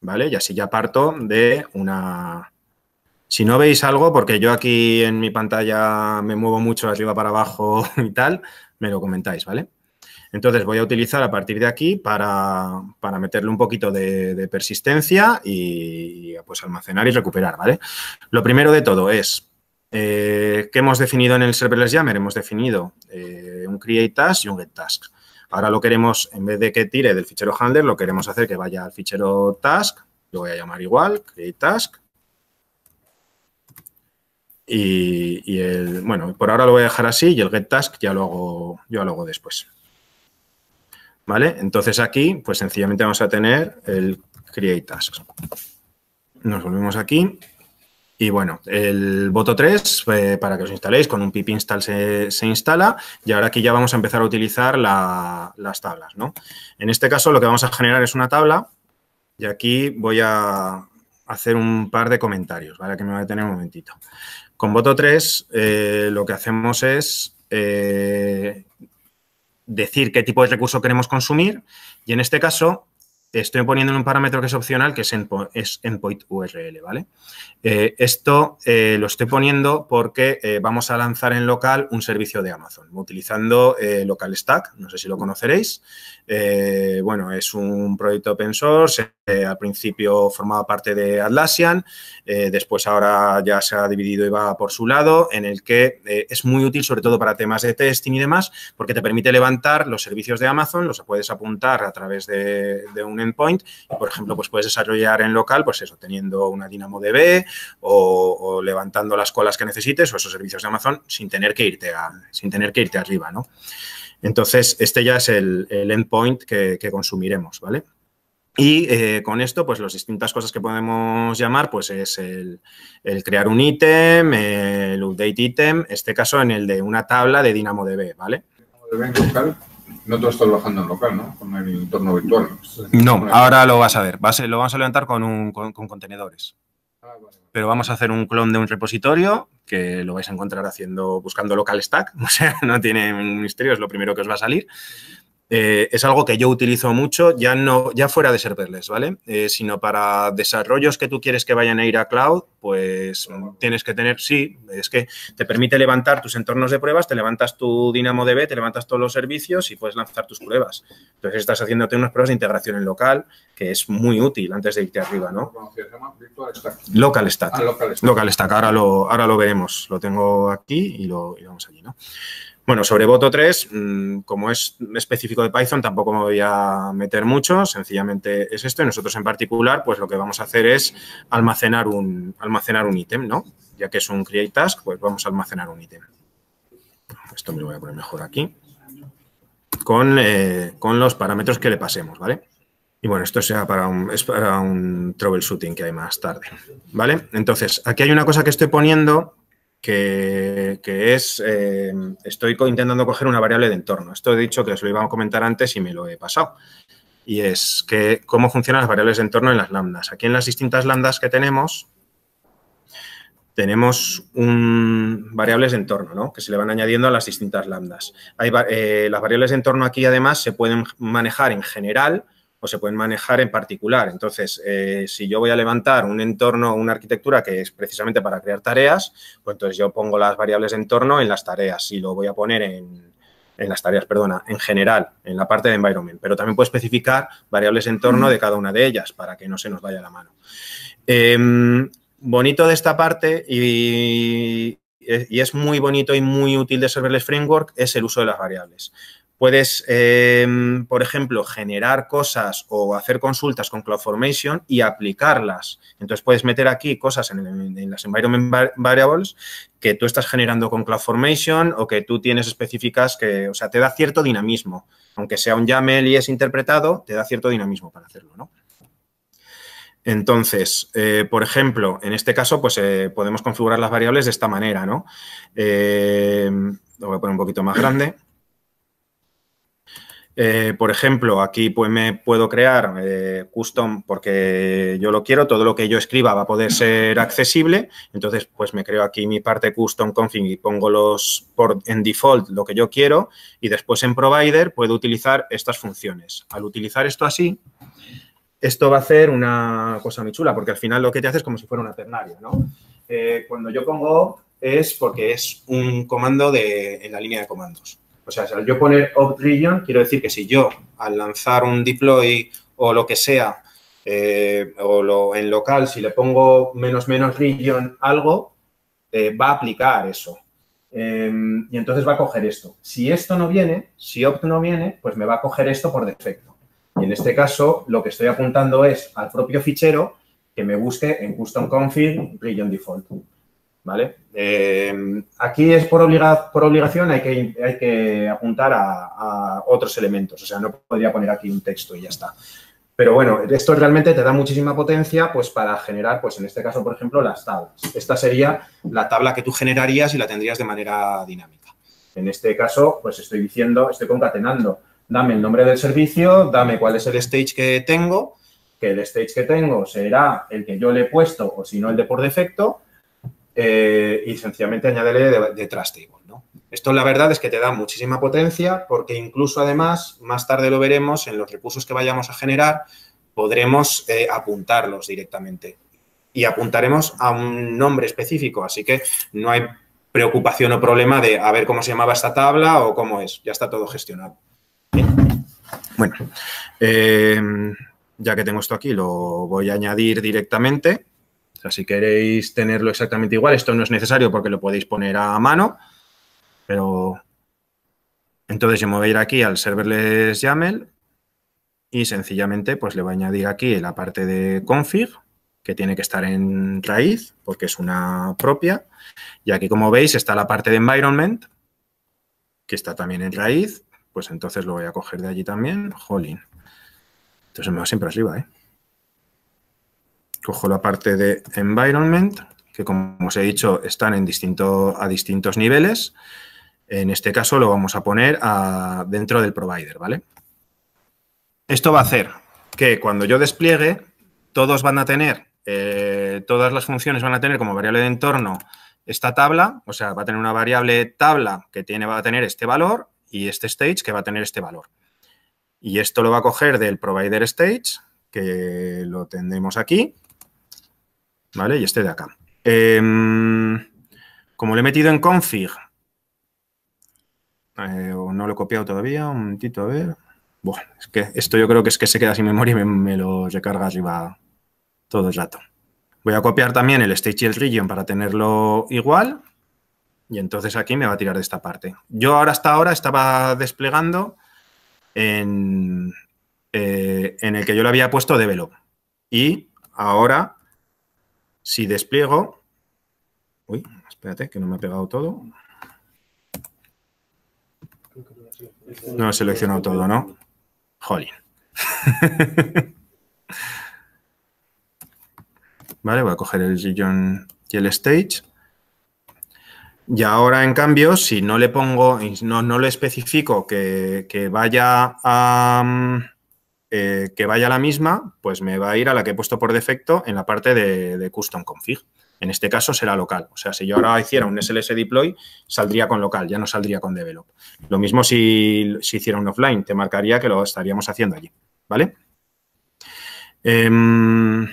B: ¿Vale? Y así ya parto de una... Si no veis algo, porque yo aquí en mi pantalla me muevo mucho arriba para abajo y tal, me lo comentáis, ¿vale? Entonces voy a utilizar a partir de aquí para, meterle un poquito de, persistencia y pues almacenar y recuperar, ¿vale? Lo primero de todo es, eh, que hemos definido en el serverless jammer? Hemos definido eh, un create task y un get task. Ahora lo queremos, en vez de que tire del fichero handler, lo queremos hacer que vaya al fichero task, lo voy a llamar igual, create task, y, el, bueno, por ahora lo voy a dejar así y el get task ya lo hago, yo lo hago después. ¿Vale? Entonces aquí, pues sencillamente vamos a tener el create tasks. Nos volvemos aquí. Y bueno, el voto 3, eh, para que os instaléis, con un pip install se, instala. Y ahora aquí ya vamos a empezar a utilizar las tablas, ¿no? En este caso lo que vamos a generar es una tabla. Y aquí voy a hacer un par de comentarios, ¿vale? Que me voy a detener un momentito. Con voto 3 eh, lo que hacemos es eh, decir qué tipo de recurso queremos consumir y en este caso estoy poniendo un parámetro que es opcional, que es, endpoint, URL, ¿vale? Eh, esto eh, lo estoy poniendo porque eh, vamos a lanzar en local un servicio de Amazon, utilizando local stack. no sé si lo conoceréis. bueno, es un proyecto open source, eh, al principio formaba parte de Atlassian, eh, después ahora ya se ha dividido y va por su lado, en el que eh, es muy útil sobre todo para temas de testing y demás, porque te permite levantar los servicios de Amazon, los puedes apuntar a través de, un endpoint y, por ejemplo, pues puedes desarrollar en local, pues eso, teniendo una DynamoDB o, o levantando las colas que necesites o esos servicios de Amazon sin tener que irte, a, sin tener que irte arriba, ¿no? Entonces, este ya es el, endpoint que consumiremos, ¿vale? Y eh, con esto, pues las distintas cosas que podemos llamar, pues es el, crear un ítem, el update ítem, este caso en el de una tabla de DynamoDB, ¿vale? DynamoDB en local, no todo estás trabajando en local, ¿no? Con el entorno virtual. No, ahora lo vas a ver, lo vamos a levantar con, contenedores. Ah, Pero vamos a hacer un clon de un repositorio que lo vais a encontrar haciendo, buscando local stack, o sea, no tiene un misterio, es lo primero que os va a salir. Eh, es algo que yo utilizo mucho, ya, no, ya fuera de serverless, ¿vale? Eh, sino para desarrollos que tú quieres que vayan a ir a cloud, pues tienes que tener, sí, es que te permite levantar tus entornos de pruebas, te levantas tu DynamoDB, te levantas todos los servicios y puedes lanzar tus pruebas. Entonces estás haciéndote unas pruebas de integración en local, que es muy útil antes de irte arriba, ¿no? Local Stack. Ah, local Stack. ahora lo, ahora lo veremos. Lo tengo aquí y lo vamos allí, ¿no? Bueno, sobre voto 3, mm, como es específico de Python, tampoco me voy a meter mucho, sencillamente es esto. Y nosotros en particular, pues lo que vamos a hacer es almacenar un, almacenar un ítem, ¿no? Ya que es un create task, pues vamos a almacenar un ítem. Esto me lo voy a poner mejor aquí. Con, eh, los parámetros que le pasemos, ¿vale? Y bueno, esto sea para un, es para un troubleshooting que hay más tarde, ¿vale? Entonces, aquí hay una cosa que estoy poniendo que, es, eh, estoy intentando coger una variable de entorno. Esto he dicho que os lo iba a comentar antes y me lo he pasado. Y es que cómo funcionan las variables de entorno en las lambdas. Aquí en las distintas lambdas que tenemos, tenemos un, variables de entorno, ¿no? Que se le van añadiendo a las distintas lambdas. Hay, eh, las variables de entorno aquí, además, se pueden manejar en general o se pueden manejar en particular. Entonces, eh, si yo voy a levantar un entorno, una arquitectura que es precisamente para crear tareas, pues entonces yo pongo las variables de entorno en las tareas y lo voy a poner en, las tareas, perdona, en general, en la parte de environment, pero también puedo especificar variables de entorno de cada una de ellas para que no se nos vaya la mano. Em, bonito de esta parte y, y es muy bonito y muy útil de serverless framework es el uso de las variables. Puedes, em, por ejemplo, generar cosas o hacer consultas con CloudFormation y aplicarlas. Entonces, puedes meter aquí cosas en, las environment variables que tú estás generando con CloudFormation o que tú tienes específicas que, o sea, te da cierto dinamismo. Aunque sea un YAML y es interpretado, te da cierto dinamismo para hacerlo, ¿no? Entonces, eh, por ejemplo, en este caso, pues eh, podemos configurar las variables de esta manera, ¿no? Eh, lo voy a poner un poquito más grande. Eh, por ejemplo, aquí pues me puedo crear eh, custom porque yo lo quiero, todo lo que yo escriba va a poder ser accesible. Entonces, pues me creo aquí mi parte custom config y pongo los por, en default lo que yo quiero y después en provider puedo utilizar estas funciones. Al utilizar esto así, esto va a hacer una cosa muy chula porque al final lo que te hace es como si fuera una ternaria, ¿no? Eh, cuando yo pongo es porque es un comando de, en la línea de comandos. O sea, al yo poner opt region, quiero decir que si yo al lanzar un deploy o lo que sea, eh, o en local, si le pongo menos menos region algo, eh, va a aplicar eso. Em, y entonces va a coger esto. Si esto no viene, si opt no viene, pues me va a coger esto por defecto. Y en este caso, lo que estoy apuntando es al propio fichero que me busque en custom config region default. ¿vale? Eh, aquí es por, obliga por obligación, hay que, que apuntar a, otros elementos, o sea, no podría poner aquí un texto y ya está. Pero bueno, esto realmente te da muchísima potencia pues para generar, pues en este caso, por ejemplo, las tablas. Esta sería la tabla que tú generarías y la tendrías de manera dinámica. En este caso, pues estoy diciendo, estoy concatenando, dame el nombre del servicio, dame cuál es el stage que tengo, que el stage que tengo será el que yo le he puesto o si no el de por defecto, eh, y sencillamente añádele de, de Esto la verdad es que te da muchísima potencia porque incluso además, más tarde lo veremos, en los recursos que vayamos a generar podremos eh, apuntarlos directamente y apuntaremos a un nombre específico, así que no hay preocupación o problema de a ver cómo se llamaba esta tabla o cómo es, ya está todo gestionado. Bueno, eh, ya que tengo esto aquí, lo voy a añadir directamente sea, si queréis tenerlo exactamente igual, esto no es necesario porque lo podéis poner a mano, pero entonces yo me voy a ir aquí al serverless YAML y sencillamente pues le voy a añadir aquí la parte de config que tiene que estar en raíz porque es una propia y aquí como veis está la parte de environment que está también en raíz, pues entonces lo voy a coger de allí también, jolín. Entonces me va siempre arriba, ¿eh? cojo la parte de environment, que como os he dicho están en distinto, a distintos niveles. En este caso lo vamos a poner dentro del provider, ¿vale? Esto va a hacer que cuando yo despliegue, todos van a tener, eh, todas las funciones van a tener como variable de entorno esta tabla, o sea, va a tener una variable tabla que tiene, va a tener este valor y este stage que va a tener este valor. Y esto lo va a coger del provider stage, que lo tendremos aquí, ¿vale? Y este de acá. Em, como lo he metido en config, eh, no lo he copiado todavía, un momentito, a ver. Bueno, es que esto yo creo que es que se queda sin memoria y me, lo lo recarga arriba todo el rato. Voy a copiar también el stage y region para tenerlo igual. Y entonces aquí me va a tirar de esta parte. Yo ahora hasta ahora estaba desplegando en, eh, en el que yo le había puesto develop. Y ahora si despliego, uy, espérate que no me ha pegado todo. No he seleccionado todo, ¿no? Jolín. vale, voy a coger el John y el Stage. Y ahora, en cambio, si no le pongo, no, no le especifico que vaya a, mm, eh, que vaya la misma, pues me va a ir a la que he puesto por defecto en la parte de, custom config. En este caso será local. O sea, si yo ahora hiciera un SLS deploy, saldría con local, ya no saldría con develop. Lo mismo si, hiciera un offline, te marcaría que lo estaríamos haciendo allí. ¿Vale? Em,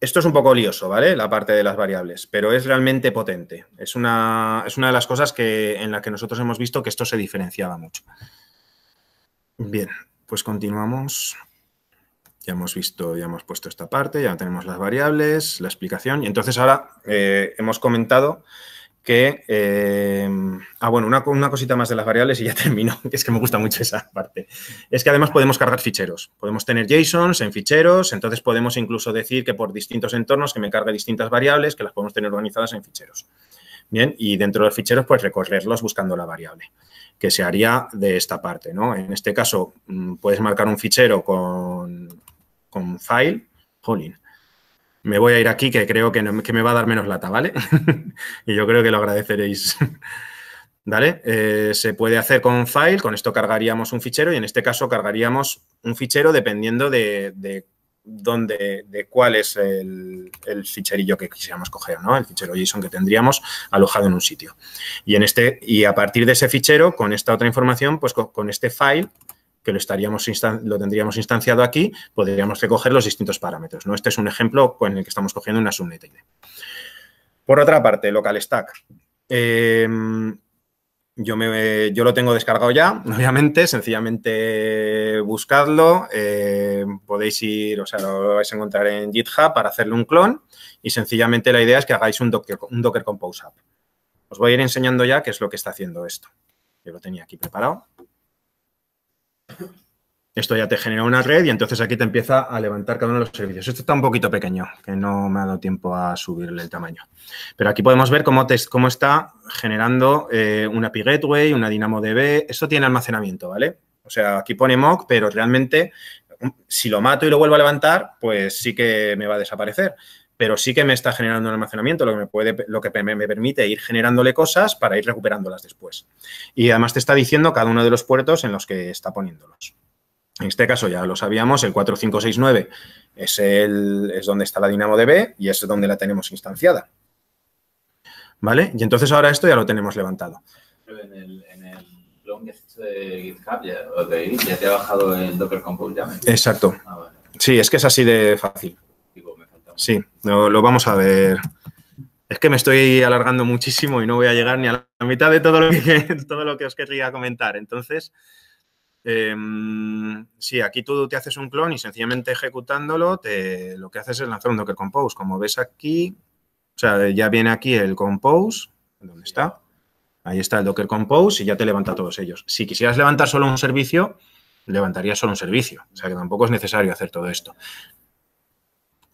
B: esto es un poco lioso, ¿vale? La parte de las variables, pero es realmente potente. Es una, es una de las cosas que, en la que nosotros hemos visto que esto se diferenciaba mucho. Bien, pues continuamos. Ya hemos visto, ya hemos puesto esta parte, ya tenemos las variables, la explicación. Y entonces ahora eh, hemos comentado que... Eh, ah, bueno, una, una, cosita más de las variables y ya termino, que es que me gusta mucho esa parte. Es que además podemos cargar ficheros. Podemos tener JSONs en ficheros, entonces podemos incluso decir que por distintos entornos que me cargue distintas variables, que las podemos tener organizadas en ficheros. Bien, y dentro de los ficheros, pues recorrerlos buscando la variable, que se haría de esta parte, ¿no? En este caso, mm, puedes marcar un fichero con, file, holding me voy a ir aquí que creo que, me va a dar menos lata, ¿vale? y yo creo que lo agradeceréis. ¿Vale? Eh, se puede hacer con file, con esto cargaríamos un fichero y en este caso cargaríamos un fichero dependiendo de donde de cuál es el, ficherillo que quisiéramos coger, ¿no? El fichero JSON que tendríamos alojado en un sitio. Y, en este, y a partir de ese fichero, con esta otra información, pues con, este file que lo, estaríamos lo tendríamos instanciado aquí, podríamos recoger los distintos parámetros. ¿no? Este es un ejemplo en el que estamos cogiendo una subnet ID. E. Por otra parte, local stack. Eh, yo, lo tengo descargado ya, obviamente, sencillamente buscadlo, eh, podéis ir, o sea, lo vais a encontrar en GitHub para hacerle un clon y sencillamente la idea es que hagáis un Docker, un Docker Compose App. Os voy a ir enseñando ya qué es lo que está haciendo esto. Yo lo tenía aquí preparado. Esto ya te genera una red y entonces aquí te empieza a levantar cada uno de los servicios. Esto está un poquito pequeño, que no me ha dado tiempo a subirle el tamaño. Pero aquí podemos ver cómo, te, cómo está generando eh, una API Gateway, una DynamoDB. Esto tiene almacenamiento, ¿vale? O sea, aquí pone mock, pero realmente um, si lo mato y lo vuelvo a levantar, pues sí que me va a desaparecer. Pero sí que me está generando un almacenamiento, lo que me, lo que me permite ir generándole cosas para ir recuperándolas después. Y además te está diciendo cada uno de los puertos en los que está poniéndolos. En este caso ya lo sabíamos, el 4569 es, el, es donde está la DynamoDB y es donde la tenemos instanciada. ¿Vale? Y entonces ahora esto ya lo tenemos levantado.
A: En el, en este GitHub ya, te ha bajado el Docker Compose. Ya Exacto. Ah,
B: sí, es que es así de fácil. Sí, lo, vamos a ver. Es que me estoy alargando muchísimo y no voy a llegar ni a la mitad de todo lo que, os quería comentar. Entonces, Em, sí, aquí tú te haces un clon y sencillamente ejecutándolo lo que haces es lanzar un Docker Compose. Como ves aquí, o sea, ya viene aquí el Compose, ¿dónde está? Ahí está el Docker Compose y ya te levanta todos ellos. Si quisieras levantar solo un servicio, levantarías solo un servicio. O sea, que tampoco es necesario hacer todo esto.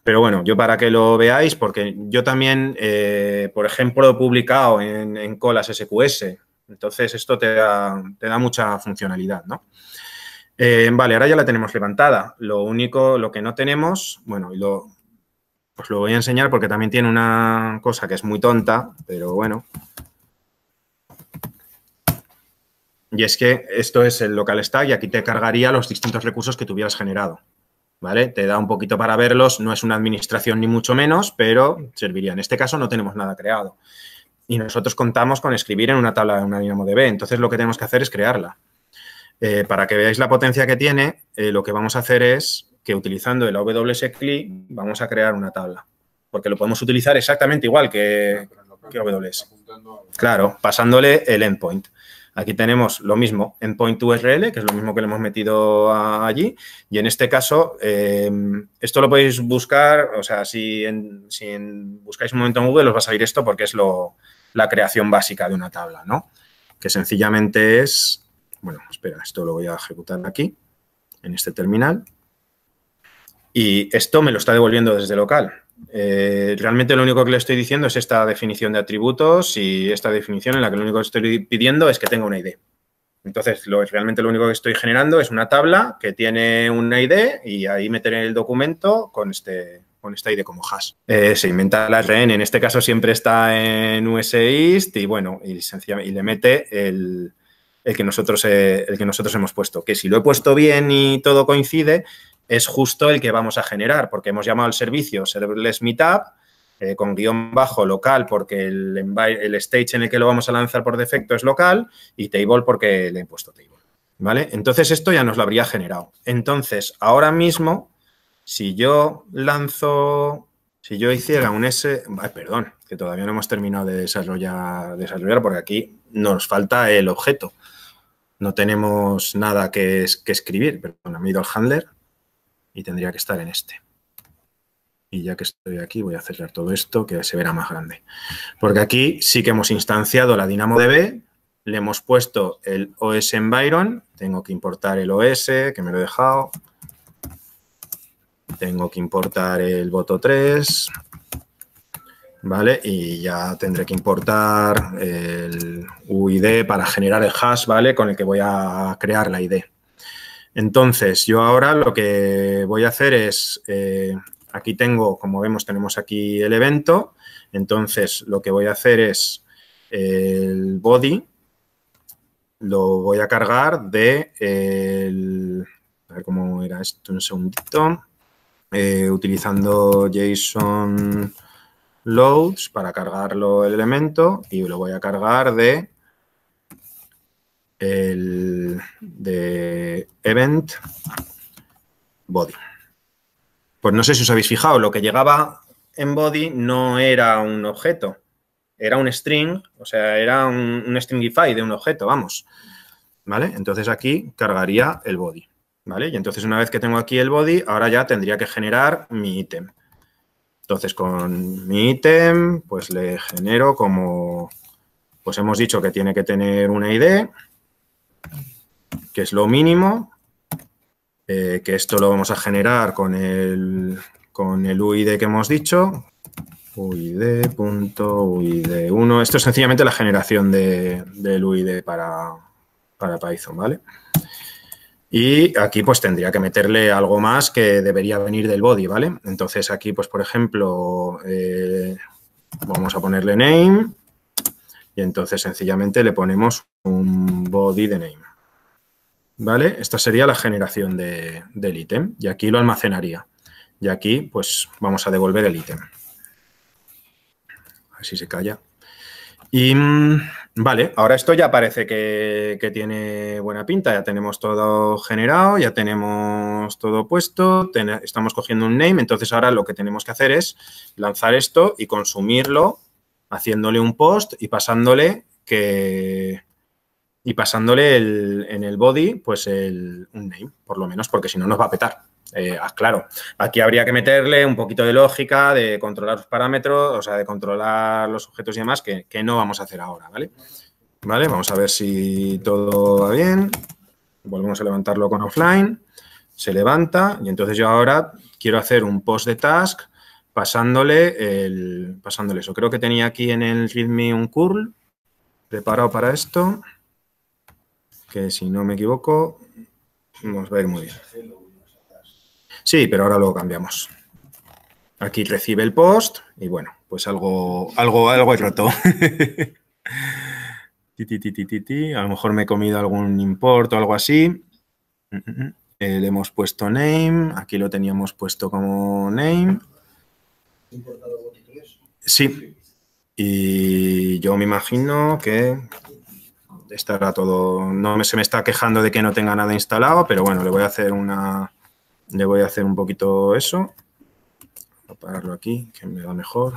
B: Pero bueno, yo para que lo veáis, porque yo también, eh, por ejemplo, he publicado en, en colas SQS entonces, esto te da, mucha funcionalidad, ¿no? Eh, vale, ahora ya la tenemos levantada. Lo único, lo que no tenemos, bueno, y lo, pues lo voy a enseñar porque también tiene una cosa que es muy tonta, pero bueno. Y es que esto es el local stack y aquí te cargaría los distintos recursos que tuvieras generado. ¿Vale? Te da un poquito para verlos, no es una administración ni mucho menos, pero serviría. En este caso no tenemos nada creado y nosotros contamos con escribir en una tabla de una DynamoDB. Entonces, lo que tenemos que hacer es crearla. Eh, para que veáis la potencia que tiene, eh, lo que vamos a hacer es que utilizando el AWS CLI vamos a crear una tabla, porque lo podemos utilizar exactamente igual que, AWS. Claro, pasándole el endpoint. Aquí tenemos lo mismo, endpoint URL, que es lo mismo que le hemos metido allí. Y en este caso, eh, esto lo podéis buscar, o sea, si, si buscáis un momento en Google os va a salir esto porque es lo, la creación básica de una tabla, ¿no? Que sencillamente es, bueno, espera, esto lo voy a ejecutar aquí, en este terminal. Y esto me lo está devolviendo desde local. Eh, realmente lo único que le estoy diciendo es esta definición de atributos y esta definición en la que lo único que estoy pidiendo es que tenga una ID. Entonces, lo, realmente lo único que estoy generando es una tabla que tiene una ID y ahí meteré el documento con este, con esta idea como hash. Eh, se inventa la RN, en este caso siempre está en us y bueno, y, le mete el, que nosotros, eh, el que nosotros hemos puesto. Que si lo he puesto bien y todo coincide, es justo el que vamos a generar, porque hemos llamado al servicio serverless meetup eh, con guión bajo local porque el, el stage en el que lo vamos a lanzar por defecto es local y table porque le he puesto table. ¿Vale? Entonces, esto ya nos lo habría generado. Entonces, ahora mismo si yo lanzo, si yo hiciera un S, perdón, que todavía no hemos terminado de desarrollar, desarrollar porque aquí nos falta el objeto. No tenemos nada que, que escribir, perdón, me he ido al handler y tendría que estar en este. Y ya que estoy aquí, voy a cerrar todo esto que se verá más grande. Porque aquí sí que hemos instanciado la DynamoDB, le hemos puesto el OS Environ, tengo que importar el OS, que me lo he dejado, tengo que importar el voto 3, ¿vale? Y ya tendré que importar el UID para generar el hash, ¿vale? Con el que voy a crear la ID. Entonces, yo ahora lo que voy a hacer es, eh, aquí tengo, como vemos, tenemos aquí el evento. Entonces, lo que voy a hacer es el body, lo voy a cargar de el, a ver cómo era esto, un segundito. Eh, utilizando JSON loads para cargarlo el elemento y lo voy a cargar de el de event body. Pues no sé si os habéis fijado, lo que llegaba en body no era un objeto, era un string, o sea, era un, un stringify de un objeto, vamos. ¿Vale? Entonces aquí cargaría el body. Y entonces una vez que tengo aquí el body, ahora ya tendría que generar mi ítem. Entonces con mi ítem, pues le genero como, pues hemos dicho que tiene que tener una ID, que es lo mínimo, eh, que esto lo vamos a generar con el, con el UID que hemos dicho, uid.uid1. Esto es sencillamente la generación de, del UID para, para Python, ¿vale? vale y aquí pues tendría que meterle algo más que debería venir del body, ¿vale? Entonces aquí pues por ejemplo eh, vamos a ponerle name y entonces sencillamente le ponemos un body de name. ¿Vale? Esta sería la generación del ítem y aquí lo almacenaría. Y aquí pues vamos a devolver el ítem. así se calla. Y mm, Vale, ahora esto ya parece que, tiene buena pinta, ya tenemos todo generado, ya tenemos todo puesto, estamos cogiendo un name, entonces ahora lo que tenemos que hacer es lanzar esto y consumirlo haciéndole un post y pasándole que y pasándole el, en el body pues el, un name, por lo menos, porque si no nos va a petar. Eh, ah, claro, aquí habría que meterle un poquito de lógica, de controlar los parámetros, o sea, de controlar los objetos y demás, que, no vamos a hacer ahora, ¿vale? Vale, vamos a ver si todo va bien. Volvemos a levantarlo con offline. Se levanta y entonces yo ahora quiero hacer un post de task pasándole, el, pasándole eso. Creo que tenía aquí en el readme un curl preparado para esto, que si no me equivoco, nos va a ir muy bien. Sí, pero ahora lo cambiamos. Aquí recibe el post y bueno, pues algo, algo, algo he roto. A lo mejor me he comido algún import o algo así. Mm, mm, mm. Eh, le hemos puesto name, aquí lo teníamos puesto como name. Sí. Y yo me imagino que estará todo... No se me está quejando de que no tenga nada instalado, pero bueno, le voy a hacer una le voy a hacer un poquito eso. Voy a pararlo aquí, que me da mejor.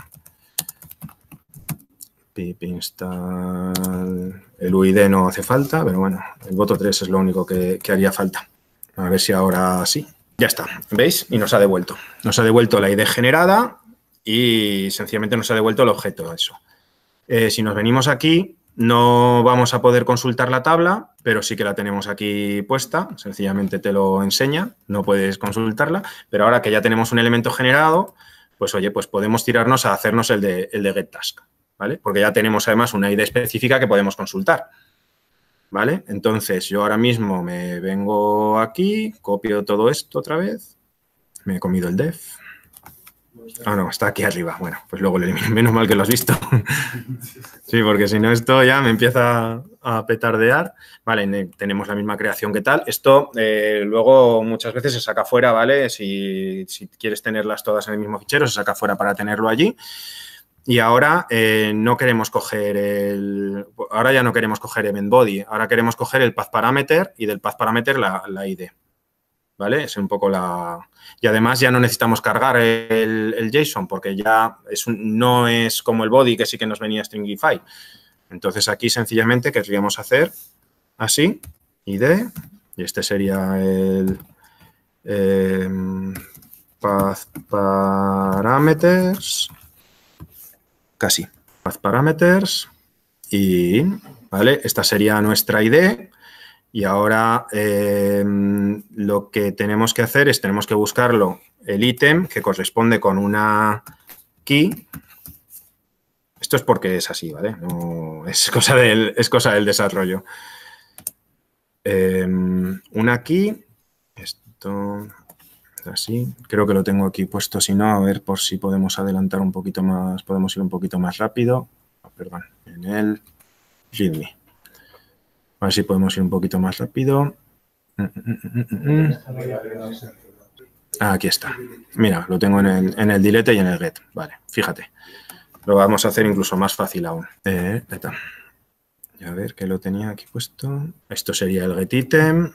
B: Pip install. El UID no hace falta, pero bueno, el voto 3 es lo único que, haría falta. A ver si ahora sí. Ya está, ¿veis? Y nos ha devuelto. Nos ha devuelto la ID generada y sencillamente nos ha devuelto el objeto. Eso. Eh, si nos venimos aquí, no vamos a poder consultar la tabla, pero sí que la tenemos aquí puesta, sencillamente te lo enseña, no puedes consultarla, pero ahora que ya tenemos un elemento generado, pues oye, pues podemos tirarnos a hacernos el de, el de get ¿vale? Porque ya tenemos además una idea específica que podemos consultar, ¿vale? Entonces yo ahora mismo me vengo aquí, copio todo esto otra vez, me he comido el def, Ah, no, está aquí arriba. Bueno, pues luego lo Menos mal que lo has visto. sí, porque si no, esto ya me empieza a petardear. Vale, tenemos la misma creación que tal. Esto eh, luego muchas veces se saca fuera, ¿vale? Si, quieres tenerlas todas en el mismo fichero, se saca fuera para tenerlo allí. Y ahora eh, no queremos coger el. Ahora ya no queremos coger event body. Ahora queremos coger el path parameter y del path parameter la, la ID. ¿vale? Es un poco la... Y además ya no necesitamos cargar el, JSON porque ya es no es como el body que sí que nos venía Stringify. Entonces aquí sencillamente querríamos hacer así, id, y este sería el em, path parameters, casi, path parameters, y, ¿vale? Esta sería nuestra ID y ahora eh, lo que tenemos que hacer es, tenemos que buscarlo el ítem que corresponde con una key. Esto es porque es así, ¿vale? es, cosa del, es cosa del desarrollo. Eh, una key, esto así, creo que lo tengo aquí puesto, si no, a ver por si podemos adelantar un poquito más, podemos ir un poquito más rápido. Ah, perdón, en el readme. A ver si podemos ir un poquito más rápido.
A: Mm, mm,
B: mm, aquí está. Mira, lo tengo en el, en y en el get. Vale, fíjate. Lo vamos a hacer incluso más fácil aún. Eh, a ver, que lo tenía aquí puesto. Esto sería el get item.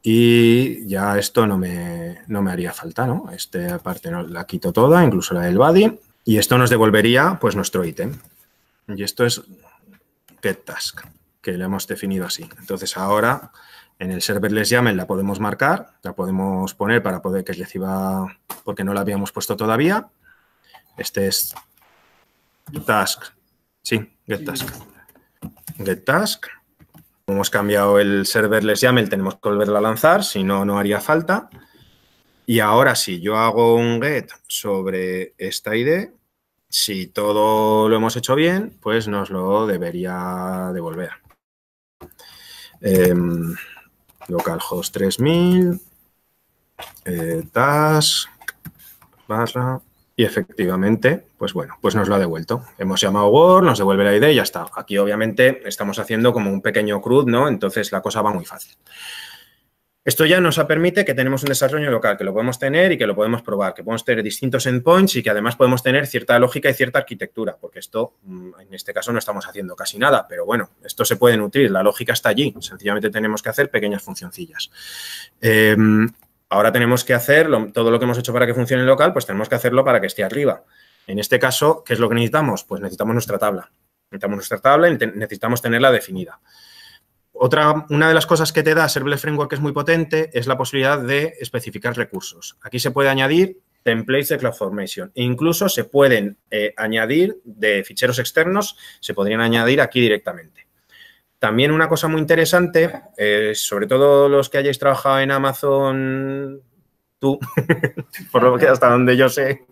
B: Y ya esto no me, haría falta, ¿no? Esta parte la quito toda, incluso la del body. Y esto nos devolvería, pues, nuestro ítem. Y esto es get task que la hemos definido así. Entonces ahora en el serverless YAML la podemos marcar, la podemos poner para poder que reciba, porque no la habíamos puesto todavía. Este es task, sí, get task. Get task. hemos cambiado el serverless YAML, tenemos que volverla a lanzar, si no, no haría falta. Y ahora si yo hago un get sobre esta ID, si todo lo hemos hecho bien, pues nos lo debería devolver. Em, localhost 3000, eh, task, barra, y efectivamente, pues bueno, pues nos lo ha devuelto. Hemos llamado Word, nos devuelve la idea y ya está. Aquí obviamente estamos haciendo como un pequeño cruz, ¿no? Entonces la cosa va muy fácil. Esto ya nos permite que tenemos un desarrollo local, que lo podemos tener y que lo podemos probar, que podemos tener distintos endpoints y que además podemos tener cierta lógica y cierta arquitectura, porque esto, mm, en este caso, no estamos haciendo casi nada, pero bueno, esto se puede nutrir, la lógica está allí, sencillamente tenemos que hacer pequeñas funcioncillas. Em, ahora tenemos que hacer todo lo que hemos hecho para que funcione local, pues tenemos que hacerlo para que esté arriba. En este caso, ¿qué es lo que necesitamos? Pues necesitamos nuestra tabla. Necesitamos nuestra tabla y necesitamos tenerla definida. Otra, una de las cosas que te da Serverless Framework que es muy potente es la posibilidad de especificar recursos. Aquí se puede añadir templates de CloudFormation. E incluso se pueden eh, añadir de ficheros externos, se podrían añadir aquí directamente. También una cosa muy interesante, eh, sobre todo los que hayáis trabajado en Amazon, tú, por lo que hasta donde yo sé,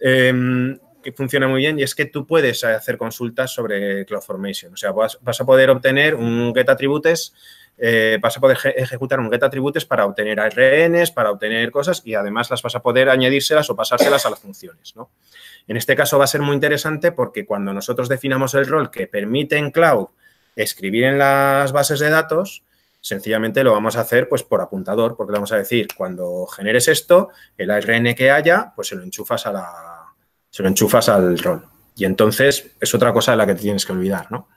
B: em, que funciona muy bien y es que tú puedes hacer consultas sobre CloudFormation. O sea, vas, a poder obtener un get eh, vas a poder ejecutar un get para obtener ARNs, para obtener cosas y además las vas a poder añadírselas o pasárselas a las funciones, ¿no? En este caso va a ser muy interesante porque cuando nosotros definamos el rol que permite en cloud escribir en las bases de datos, sencillamente lo vamos a hacer pues por apuntador, porque le vamos a decir, cuando generes esto, el ARN que haya, pues se lo enchufas a la se lo enchufas al rol. Y entonces es otra cosa de la que te tienes que olvidar, ¿no?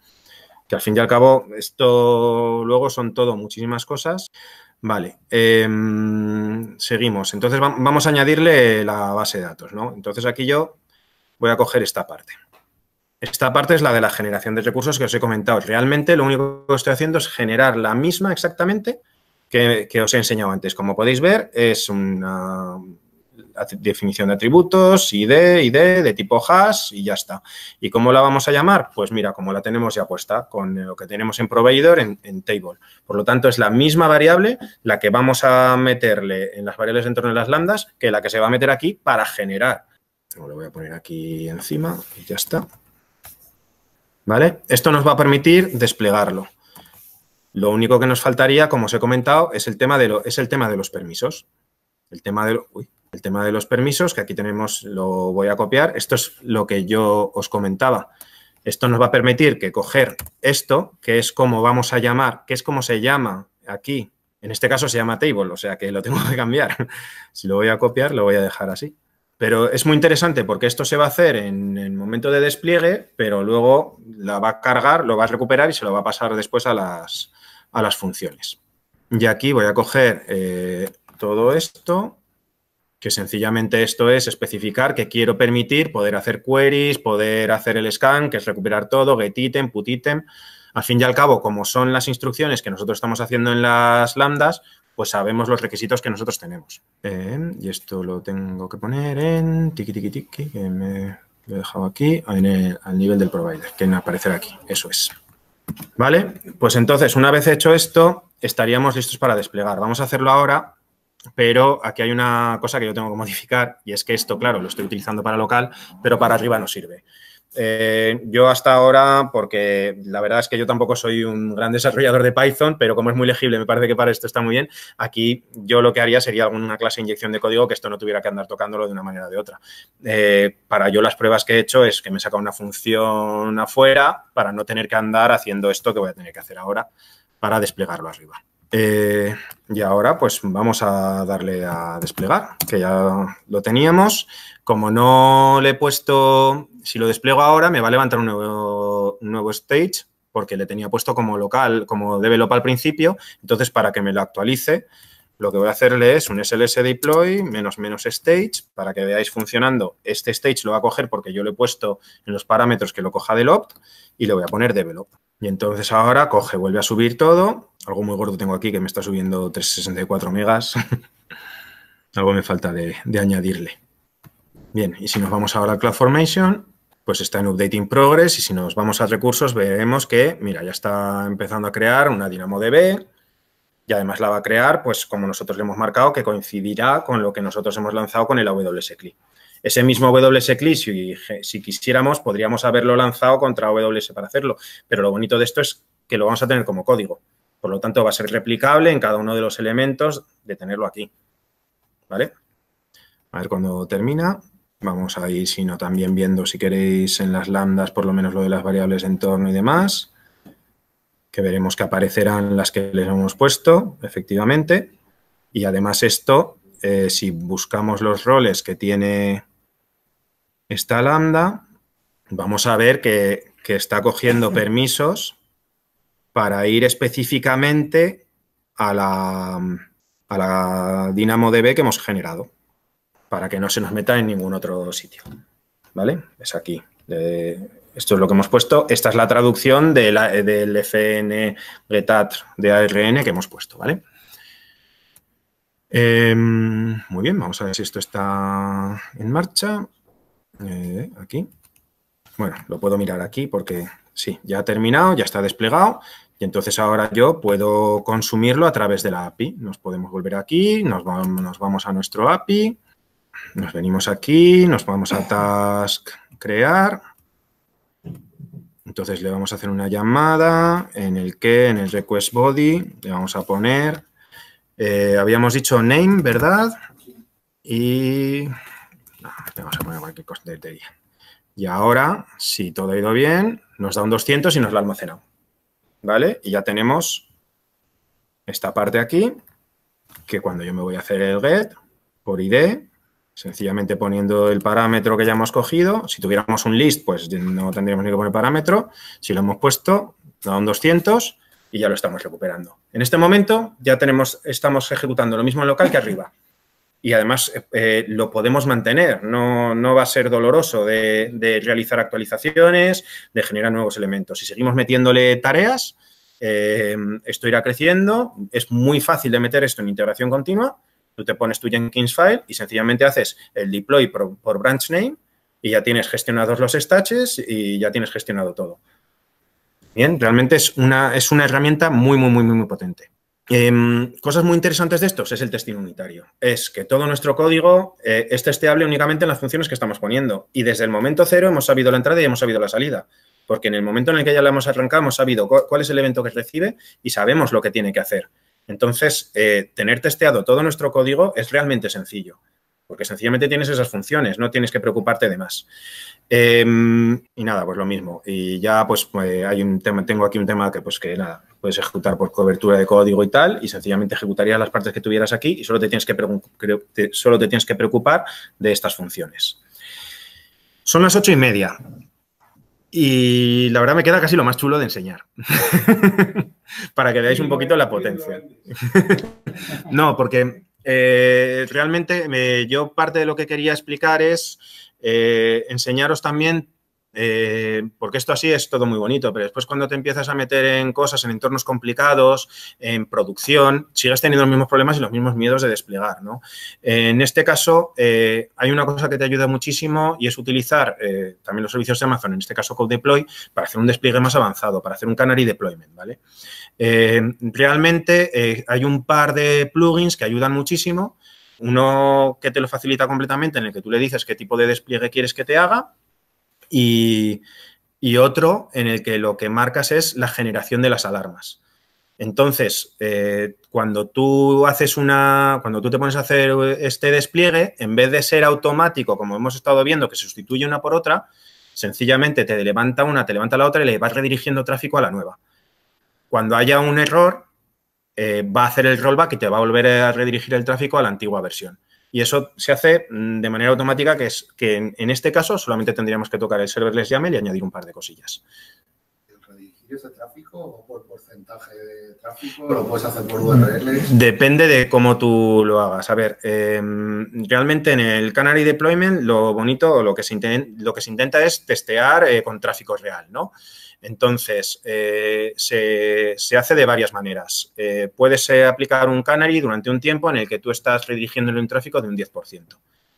B: Que al fin y al cabo, esto luego son todo muchísimas cosas. Vale, em, seguimos. Entonces vamos a añadirle la base de datos, ¿no? Entonces aquí yo voy a coger esta parte. Esta parte es la de la generación de recursos que os he comentado. Realmente lo único que estoy haciendo es generar la misma exactamente que, que os he enseñado antes. Como podéis ver, es una, definición de atributos, ID, ID, de tipo hash y ya está. ¿Y cómo la vamos a llamar? Pues mira, como la tenemos ya puesta con lo que tenemos en proveedor en, table. Por lo tanto, es la misma variable la que vamos a meterle en las variables dentro de las lambdas que la que se va a meter aquí para generar. Lo voy a poner aquí encima y ya está. ¿Vale? Esto nos va a permitir desplegarlo. Lo único que nos faltaría, como os he comentado, es el tema de, lo, es el tema de los permisos. El tema de el tema de los permisos, que aquí tenemos, lo voy a copiar. Esto es lo que yo os comentaba. Esto nos va a permitir que coger esto, que es como vamos a llamar, que es como se llama aquí. En este caso se llama table, o sea que lo tengo que cambiar. si lo voy a copiar, lo voy a dejar así. Pero es muy interesante porque esto se va a hacer en el momento de despliegue, pero luego la va a cargar, lo va a recuperar y se lo va a pasar después a las, a las funciones. Y aquí voy a coger eh, todo esto que sencillamente esto es especificar que quiero permitir poder hacer queries, poder hacer el scan, que es recuperar todo, get item, put item. Al fin y al cabo, como son las instrucciones que nosotros estamos haciendo en las lambdas, pues sabemos los requisitos que nosotros tenemos. Eh, y esto lo tengo que poner en tiki tiki tiki, que me he dejado aquí, al nivel del provider, que me aparecerá aquí. Eso es. ¿Vale? Pues entonces, una vez hecho esto, estaríamos listos para desplegar. Vamos a hacerlo ahora pero aquí hay una cosa que yo tengo que modificar y es que esto, claro, lo estoy utilizando para local, pero para arriba no sirve. Eh, yo hasta ahora, porque la verdad es que yo tampoco soy un gran desarrollador de Python, pero como es muy legible, me parece que para esto está muy bien. Aquí yo lo que haría sería alguna clase de inyección de código que esto no tuviera que andar tocándolo de una manera o de otra. Eh, para yo las pruebas que he hecho es que me saca una función afuera para no tener que andar haciendo esto que voy a tener que hacer ahora para desplegarlo arriba. Eh, y ahora pues vamos a darle a desplegar, que ya lo teníamos. Como no le he puesto, si lo despliego ahora me va a levantar un nuevo, nuevo stage porque le tenía puesto como local, como develop al principio. Entonces, para que me lo actualice, lo que voy a hacerle es un SLS deploy menos menos stage para que veáis funcionando. Este stage lo va a coger porque yo lo he puesto en los parámetros que lo coja del opt y le voy a poner develop. Y entonces ahora coge, vuelve a subir todo. Algo muy gordo tengo aquí que me está subiendo 364 megas. Algo me falta de, añadirle. Bien, y si nos vamos ahora a CloudFormation, pues está en Updating Progress y si nos vamos a recursos veremos que, mira, ya está empezando a crear una DynamoDB y además la va a crear, pues como nosotros le hemos marcado, que coincidirá con lo que nosotros hemos lanzado con el AWS CLI. Ese mismo WS Eclipse, y si quisiéramos, podríamos haberlo lanzado contra WS para hacerlo, pero lo bonito de esto es que lo vamos a tener como código. Por lo tanto, va a ser replicable en cada uno de los elementos de tenerlo aquí. ¿Vale? A ver cuando termina. Vamos ahí, si no, también viendo si queréis en las lambdas, por lo menos lo de las variables de entorno y demás, que veremos que aparecerán las que les hemos puesto, efectivamente. Y además esto, eh, si buscamos los roles que tiene esta lambda, vamos a ver que, está cogiendo permisos para ir específicamente a la, a la DynamoDB que hemos generado, para que no se nos meta en ningún otro sitio. ¿Vale? Es aquí. esto es lo que hemos puesto. Esta es la traducción del FN de ARN que hemos puesto, ¿vale? Em, muy bien, vamos a ver si esto está en marcha. Eh, aquí. Bueno, lo puedo mirar aquí porque sí, ya ha terminado, ya está desplegado y entonces ahora yo puedo consumirlo a través de la API. Nos podemos volver aquí, nos vamos, a nuestro API, nos venimos aquí, nos vamos a task crear. Entonces le vamos a hacer una llamada en el que, en el request body, le vamos a poner, eh, habíamos dicho name, ¿verdad? Y Vamos a Y ahora, si todo ha ido bien, nos da un 200 y nos lo ha almacenado. ¿Vale? Y ya tenemos esta parte aquí, que cuando yo me voy a hacer el get por ID, sencillamente poniendo el parámetro que ya hemos cogido, si tuviéramos un list, pues no tendríamos ni que poner parámetro. Si lo hemos puesto, da un 200 y ya lo estamos recuperando. En este momento ya tenemos, estamos ejecutando lo mismo local que arriba y además eh, eh, lo podemos mantener. No, va a ser doloroso de, realizar actualizaciones, de generar nuevos elementos. Si seguimos metiéndole tareas, eh, esto irá creciendo. Es muy fácil de meter esto en integración continua. Tú te pones tu Jenkins file y sencillamente haces el deploy por, branch name y ya tienes gestionados los estaches y ya tienes gestionado todo. Bien, realmente es una, es una herramienta muy, muy, muy, muy potente. Em, cosas muy interesantes de estos es el testing unitario. Es que todo nuestro código eh, es testeable únicamente en las funciones que estamos poniendo. Y desde el momento cero hemos sabido la entrada y hemos sabido la salida. Porque en el momento en el que ya la hemos arrancado, hemos sabido cuál es el evento que recibe y sabemos lo que tiene que hacer. Entonces, eh, tener testeado todo nuestro código es realmente sencillo. Porque sencillamente tienes esas funciones, no tienes que preocuparte de más. Em, y nada, pues lo mismo. Y ya, pues, eh, hay un tema, tengo aquí un tema que, pues, que nada, puedes ejecutar por cobertura de código y tal, y sencillamente ejecutarías las partes que tuvieras aquí y solo te tienes que, solo te tienes que preocupar de estas funciones. Son las ocho y media. Y la verdad me queda casi lo más chulo de enseñar. Para que veáis un poquito la potencia. no, porque eh, realmente yo parte de lo que quería explicar es eh, enseñaros también eh, porque esto así es todo muy bonito, pero después cuando te empiezas a meter en cosas, en entornos complicados, en producción, sigues teniendo los mismos problemas y los mismos miedos de desplegar. ¿no? en este caso, eh, hay una cosa que te ayuda muchísimo y es utilizar eh, también los servicios de Amazon, en este caso Code Deploy, para hacer un despliegue más avanzado, para hacer un Canary Deployment. ¿vale? realmente hay un par de plugins que ayudan muchísimo. Uno que te lo facilita completamente, en el que tú le dices qué tipo de despliegue quieres que te haga y, otro en el que lo que marcas es la generación de las alarmas. Entonces, eh, cuando tú haces una, cuando tú te pones a hacer este despliegue, en vez de ser automático, como hemos estado viendo, que sustituye una por otra, sencillamente te levanta una, te levanta la otra y le vas redirigiendo tráfico a la nueva. Cuando haya un error, eh, va a hacer el rollback y te va a volver a redirigir el tráfico a la antigua versión. Y eso se hace mm, de manera automática, que es que en, este caso solamente tendríamos que tocar el serverless YAML y añadir un par de cosillas.
A: ¿Redirigir ese tráfico o por porcentaje de tráfico? ¿Lo puedes hacer por URL?
B: Depende de cómo tú lo hagas. A ver, em, realmente en el Canary Deployment lo bonito, lo que se, intenta, lo que se intenta es testear eh, con tráfico real, ¿no? Entonces, eh, se, hace de varias maneras. Puede eh, puedes eh, aplicar un canary durante un tiempo en el que tú estás redirigiéndole un tráfico de un 10%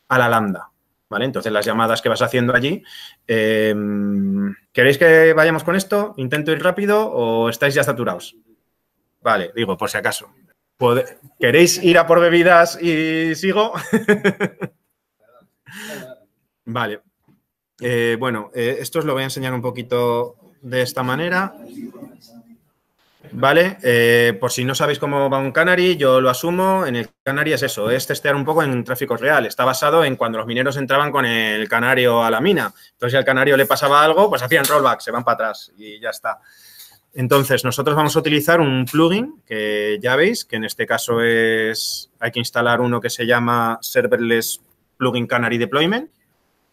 B: a la lambda. ¿Vale? Entonces, las llamadas que vas haciendo allí. Em, ¿Queréis que vayamos con esto? ¿Intento ir rápido o estáis ya saturados? Vale, digo, por si acaso. ¿Queréis ir a por bebidas y sigo? vale. bueno, esto os lo voy a enseñar un poquito de esta manera. ¿Vale? Eh, por si no sabéis cómo va un Canary, yo lo asumo. En el Canary es eso, es testear un poco en tráfico real. Está basado en cuando los mineros entraban con el canario a la mina. Entonces, si al canario le pasaba algo, pues hacían rollback, se van para atrás y ya está. Entonces, nosotros vamos a utilizar un plugin que ya veis, que en este caso es, hay que instalar uno que se llama Serverless Plugin Canary Deployment.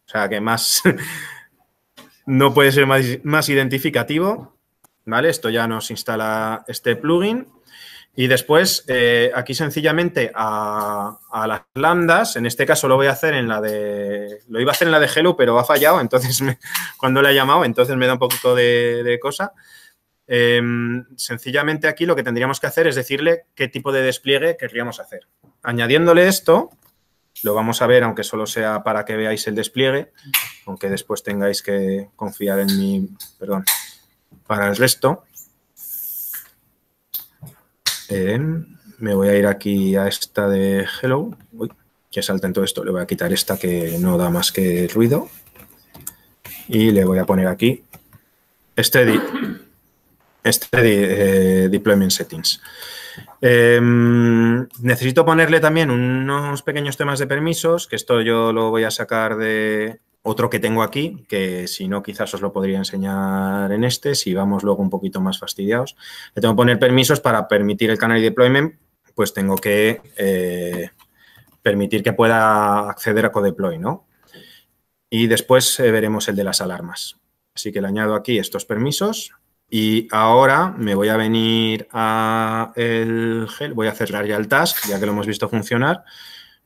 B: O sea, que más, No puede ser más, identificativo, ¿vale? Esto ya nos instala este plugin. Y después, eh, aquí sencillamente a, las lambdas, en este caso lo voy a hacer en la de, lo iba a hacer en la de Hello, pero ha fallado, entonces cuando le he llamado, entonces me da un poquito de, cosa. Em, sencillamente aquí lo que tendríamos que hacer es decirle qué tipo de despliegue querríamos hacer. Añadiéndole esto, lo vamos a ver, aunque solo sea para que veáis el despliegue, aunque después tengáis que confiar en mi, perdón, para el resto. Em, me voy a ir aquí a esta de Hello. Uy, que salta en todo esto. Le voy a quitar esta que no da más que ruido. Y le voy a poner aquí steady este, este eh, Deployment Settings. Em, necesito ponerle también unos pequeños temas de permisos, que esto yo lo voy a sacar de otro que tengo aquí, que si no quizás os lo podría enseñar en este, si vamos luego un poquito más fastidiados. Le tengo que poner permisos para permitir el canal deployment, pues tengo que eh, permitir que pueda acceder a CoDeploy, ¿no? Y después eh, veremos el de las alarmas. Así que le añado aquí estos permisos y ahora me voy a venir a el gel, voy a cerrar ya el task, ya que lo hemos visto funcionar.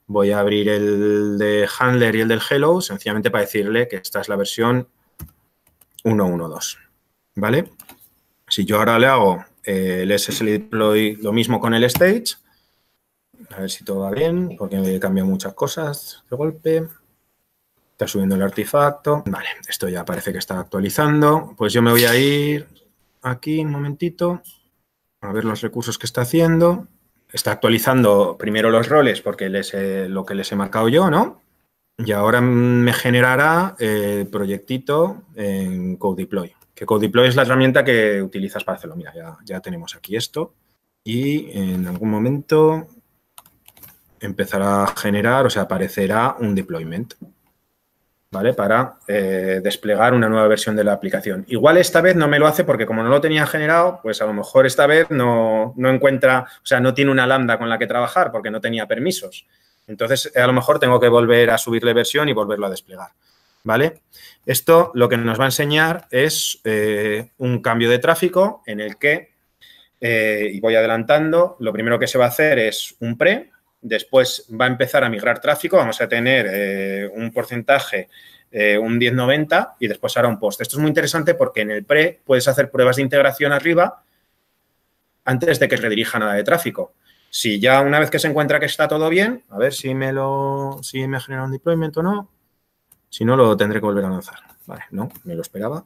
B: Voy a abrir el de handler y el del hello, sencillamente para decirle que esta es la versión 1.1.2, ¿vale? Si yo ahora le hago el SSL deploy lo mismo con el stage, a ver si todo va bien, porque me he cambiado muchas cosas de golpe. Está subiendo el artefacto. Vale, esto ya parece que está actualizando. Pues yo me voy a ir aquí un momentito, a ver los recursos que está haciendo. Está actualizando primero los roles porque les lo que les he marcado yo, ¿no? Y ahora me generará el eh, proyectito en CodeDeploy. Que CodeDeploy es la herramienta que utilizas para hacerlo. Mira, ya, ya tenemos aquí esto. Y en algún momento empezará a generar, o sea, aparecerá un deployment. ¿vale? Para eh, desplegar una nueva versión de la aplicación. Igual esta vez no me lo hace porque como no lo tenía generado, pues a lo mejor esta vez no, encuentra, o sea, no tiene una lambda con la que trabajar porque no tenía permisos. Entonces, eh, a lo mejor tengo que volver a subirle versión y volverlo a desplegar. ¿Vale? Esto lo que nos va a enseñar es eh, un cambio de tráfico en el que, y voy adelantando, lo primero que se va a hacer es un pre, Después va a empezar a migrar tráfico, vamos a tener eh, un porcentaje, eh, un 10,90 y después hará un post. Esto es muy interesante porque en el pre puedes hacer pruebas de integración arriba antes de que redirija nada de tráfico. Si ya una vez que se encuentra que está todo bien, a ver si me lo, si me genera un deployment o no. Si no, lo tendré que volver a lanzar. Vale, no, me lo esperaba.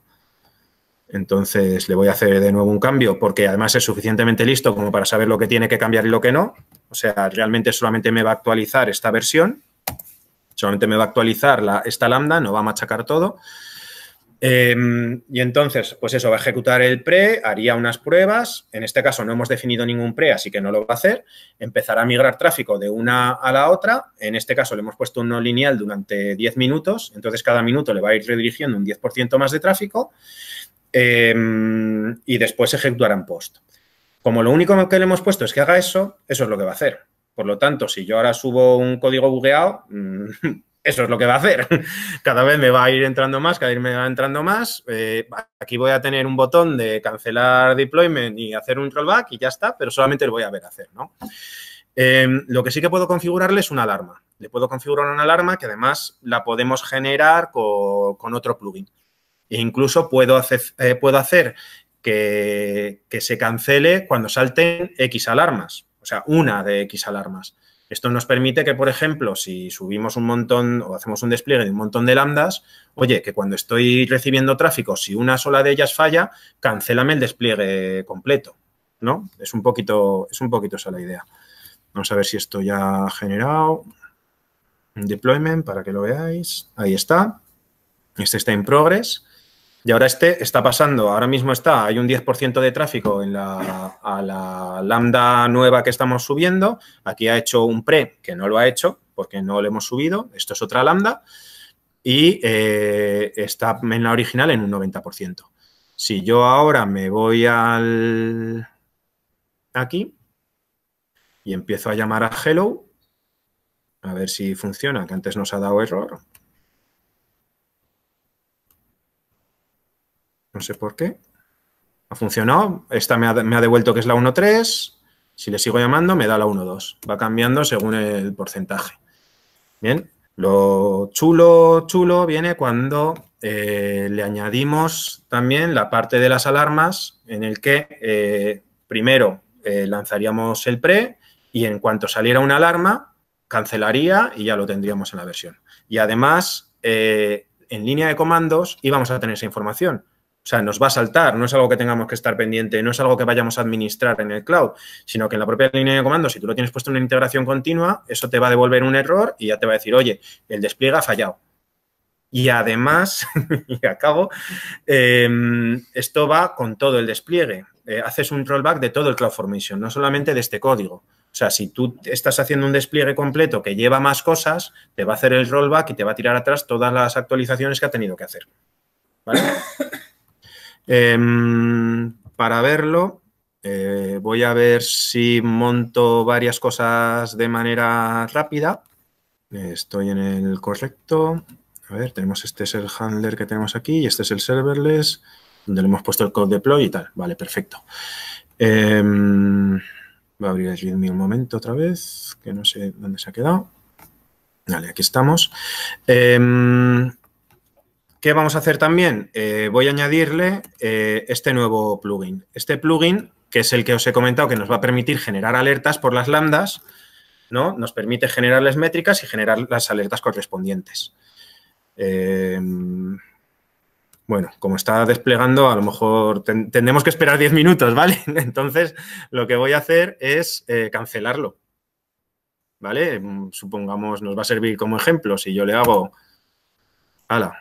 B: Entonces le voy a hacer de nuevo un cambio porque además es suficientemente listo como para saber lo que tiene que cambiar y lo que no. O sea, realmente solamente me va a actualizar esta versión, solamente me va a actualizar la, esta lambda, no va a machacar todo. Em, y entonces, pues eso, va a ejecutar el pre, haría unas pruebas. En este caso no hemos definido ningún pre, así que no lo va a hacer. Empezará a migrar tráfico de una a la otra. En este caso le hemos puesto un no lineal durante 10 minutos. Entonces, cada minuto le va a ir redirigiendo un 10% más de tráfico. Em, y después ejecutarán post. Como lo único que le hemos puesto es que haga eso, eso es lo que va a hacer. Por lo tanto, si yo ahora subo un código bugueado, mm, eso es lo que va a hacer. Cada vez me va a ir entrando más, cada vez me va entrando más. Eh, aquí voy a tener un botón de cancelar deployment y hacer un rollback y ya está, pero solamente lo voy a ver hacer, em, lo que sí que puedo configurarle es una alarma. Le puedo configurar una alarma que además la podemos generar con otro plugin. E incluso puedo hacer, eh, puedo hacer que, se cancele cuando salten X alarmas, o sea, una de X alarmas. Esto nos permite que, por ejemplo, si subimos un montón o hacemos un despliegue de un montón de lambdas, oye, que cuando estoy recibiendo tráfico, si una sola de ellas falla, cancélame el despliegue completo, ¿no? Es un poquito, es un poquito esa la idea. Vamos a ver si esto ya ha generado un deployment para que lo veáis. Ahí está. Este está en progress. Y ahora este está pasando, ahora mismo está, hay un 10% de tráfico en la, a la lambda nueva que estamos subiendo. Aquí ha hecho un pre que no lo ha hecho porque no lo hemos subido. Esto es otra lambda y eh, está en la original en un 90%. Si yo ahora me voy al aquí y empiezo a llamar a hello, a ver si funciona, que antes nos ha dado error. no sé por qué. Ha funcionado, esta me ha, me ha devuelto que es la 1.3, si le sigo llamando me da la 1.2, va cambiando según el porcentaje. Bien, lo chulo, chulo viene cuando eh, le añadimos también la parte de las alarmas en el que eh, primero eh, lanzaríamos el pre y en cuanto saliera una alarma cancelaría y ya lo tendríamos en la versión. Y además, en línea de comandos íbamos a tener esa información. O sea, nos va a saltar, no es algo que tengamos que estar pendiente, no es algo que vayamos a administrar en el cloud, sino que en la propia línea de comando, si tú lo tienes puesto en una integración continua, eso te va a devolver un error y ya te va a decir, oye, el despliegue ha fallado. Y además, y acabo, em, esto va con todo el despliegue. Eh, haces un rollback de todo el CloudFormation, no solamente de este código. O sea, si tú estás haciendo un despliegue completo que lleva más cosas, te va a hacer el rollback y te va a tirar atrás todas las actualizaciones que ha tenido que hacer. ¿Vale? Em, para verlo, eh, voy a ver si monto varias cosas de manera rápida. estoy en el correcto. A ver, tenemos este es el handler que tenemos aquí y este es el serverless, donde le hemos puesto el code deploy y tal. Vale, perfecto. Em, voy a abrir el un momento otra vez, que no sé dónde se ha quedado. Vale, aquí estamos. Eh, ¿Qué vamos a hacer también? Eh, voy a añadirle eh, este nuevo plugin. Este plugin, que es el que os he comentado, que nos va a permitir generar alertas por las lambdas, ¿no? Nos permite generar las métricas y generar las alertas correspondientes. Em, bueno, como está desplegando, a lo mejor tendremos que esperar 10 minutos, ¿vale? Entonces, lo que voy a hacer es eh, cancelarlo, ¿vale? Em, supongamos, nos va a servir como ejemplo. Si yo le hago, hala.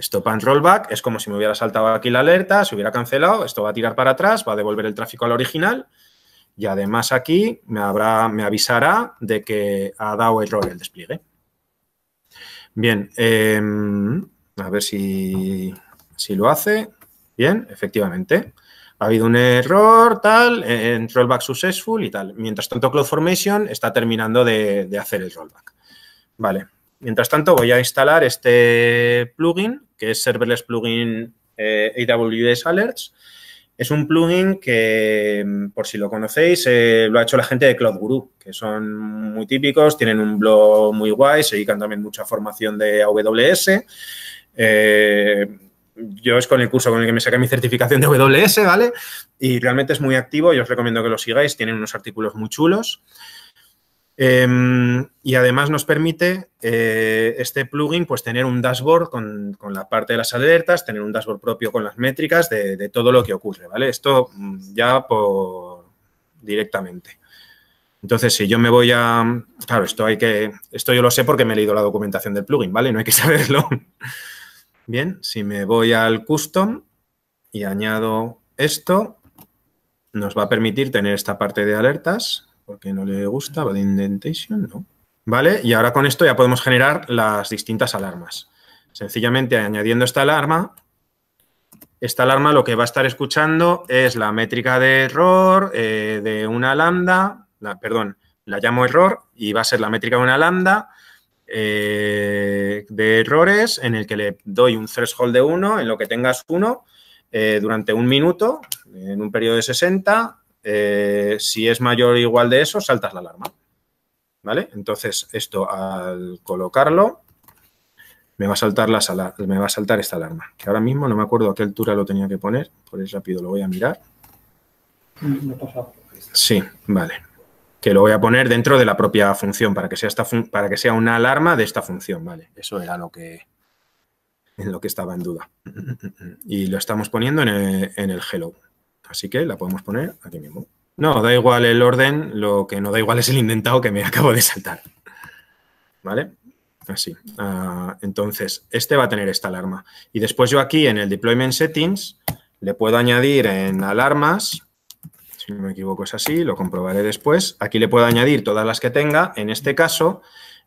B: Stop and rollback es como si me hubiera saltado aquí la alerta, se hubiera cancelado, esto va a tirar para atrás, va a devolver el tráfico al original y además aquí me, habrá, me avisará de que ha dado error el despliegue. Bien, em, a ver si, si, lo hace. Bien, efectivamente. Ha habido un error, tal, en rollback successful y tal. Mientras tanto, CloudFormation está terminando de hacer el rollback. Vale, Mientras tanto, voy a instalar este plugin, que es Serverless Plugin eh, AWS Alerts. Es un plugin que, mm, por si lo conocéis, eh, lo ha hecho la gente de Cloud Guru, que son muy típicos, tienen un blog muy guay, se dedican también mucha formación de AWS. Eh, yo es con el curso con el que me saqué mi certificación de AWS, ¿vale? Y realmente es muy activo, y os recomiendo que lo sigáis, tienen unos artículos muy chulos. Em, y además nos permite eh, este plugin pues tener un dashboard con, la parte de las alertas, tener un dashboard propio con las métricas de, de todo lo que ocurre, ¿vale? Esto mm, ya por directamente. Entonces, si yo me voy a... Claro, esto hay que... Esto yo lo sé porque me he leído la documentación del plugin, ¿vale? No hay que saberlo. Bien, si me voy al custom y añado esto, nos va a permitir tener esta parte de alertas porque no le gustaba de Indentation, no. ¿Vale? Y ahora con esto ya podemos generar las distintas alarmas. Sencillamente añadiendo esta alarma, esta alarma lo que va a estar escuchando es la métrica de error eh, de una lambda, la, perdón, la llamo error y va a ser la métrica de una lambda eh, de errores en el que le doy un threshold de 1, en lo que tengas 1, eh, durante un minuto, en un periodo de 60, eh, si es mayor o igual de eso, saltas la alarma. ¿Vale? Entonces, esto al colocarlo, me va a saltar la me va a saltar esta alarma. Que ahora mismo no me acuerdo a qué altura lo tenía que poner, por eso rápido lo voy a mirar. Mm, sí, vale. Que lo voy a poner dentro de la propia función para que sea una alarma de esta función, vale. Eso era lo que en lo que estaba en duda. Y lo estamos poniendo en el hello. Así que la podemos poner aquí mismo. No, da igual el orden, lo que no da igual es el indentado que me acabo de saltar. ¿Vale? Así. Ah, entonces, este va a tener esta alarma. Y después yo aquí en el Deployment Settings le puedo añadir en alarmas, si no me equivoco es así, lo comprobaré después. Aquí le puedo añadir todas las que tenga. En este caso,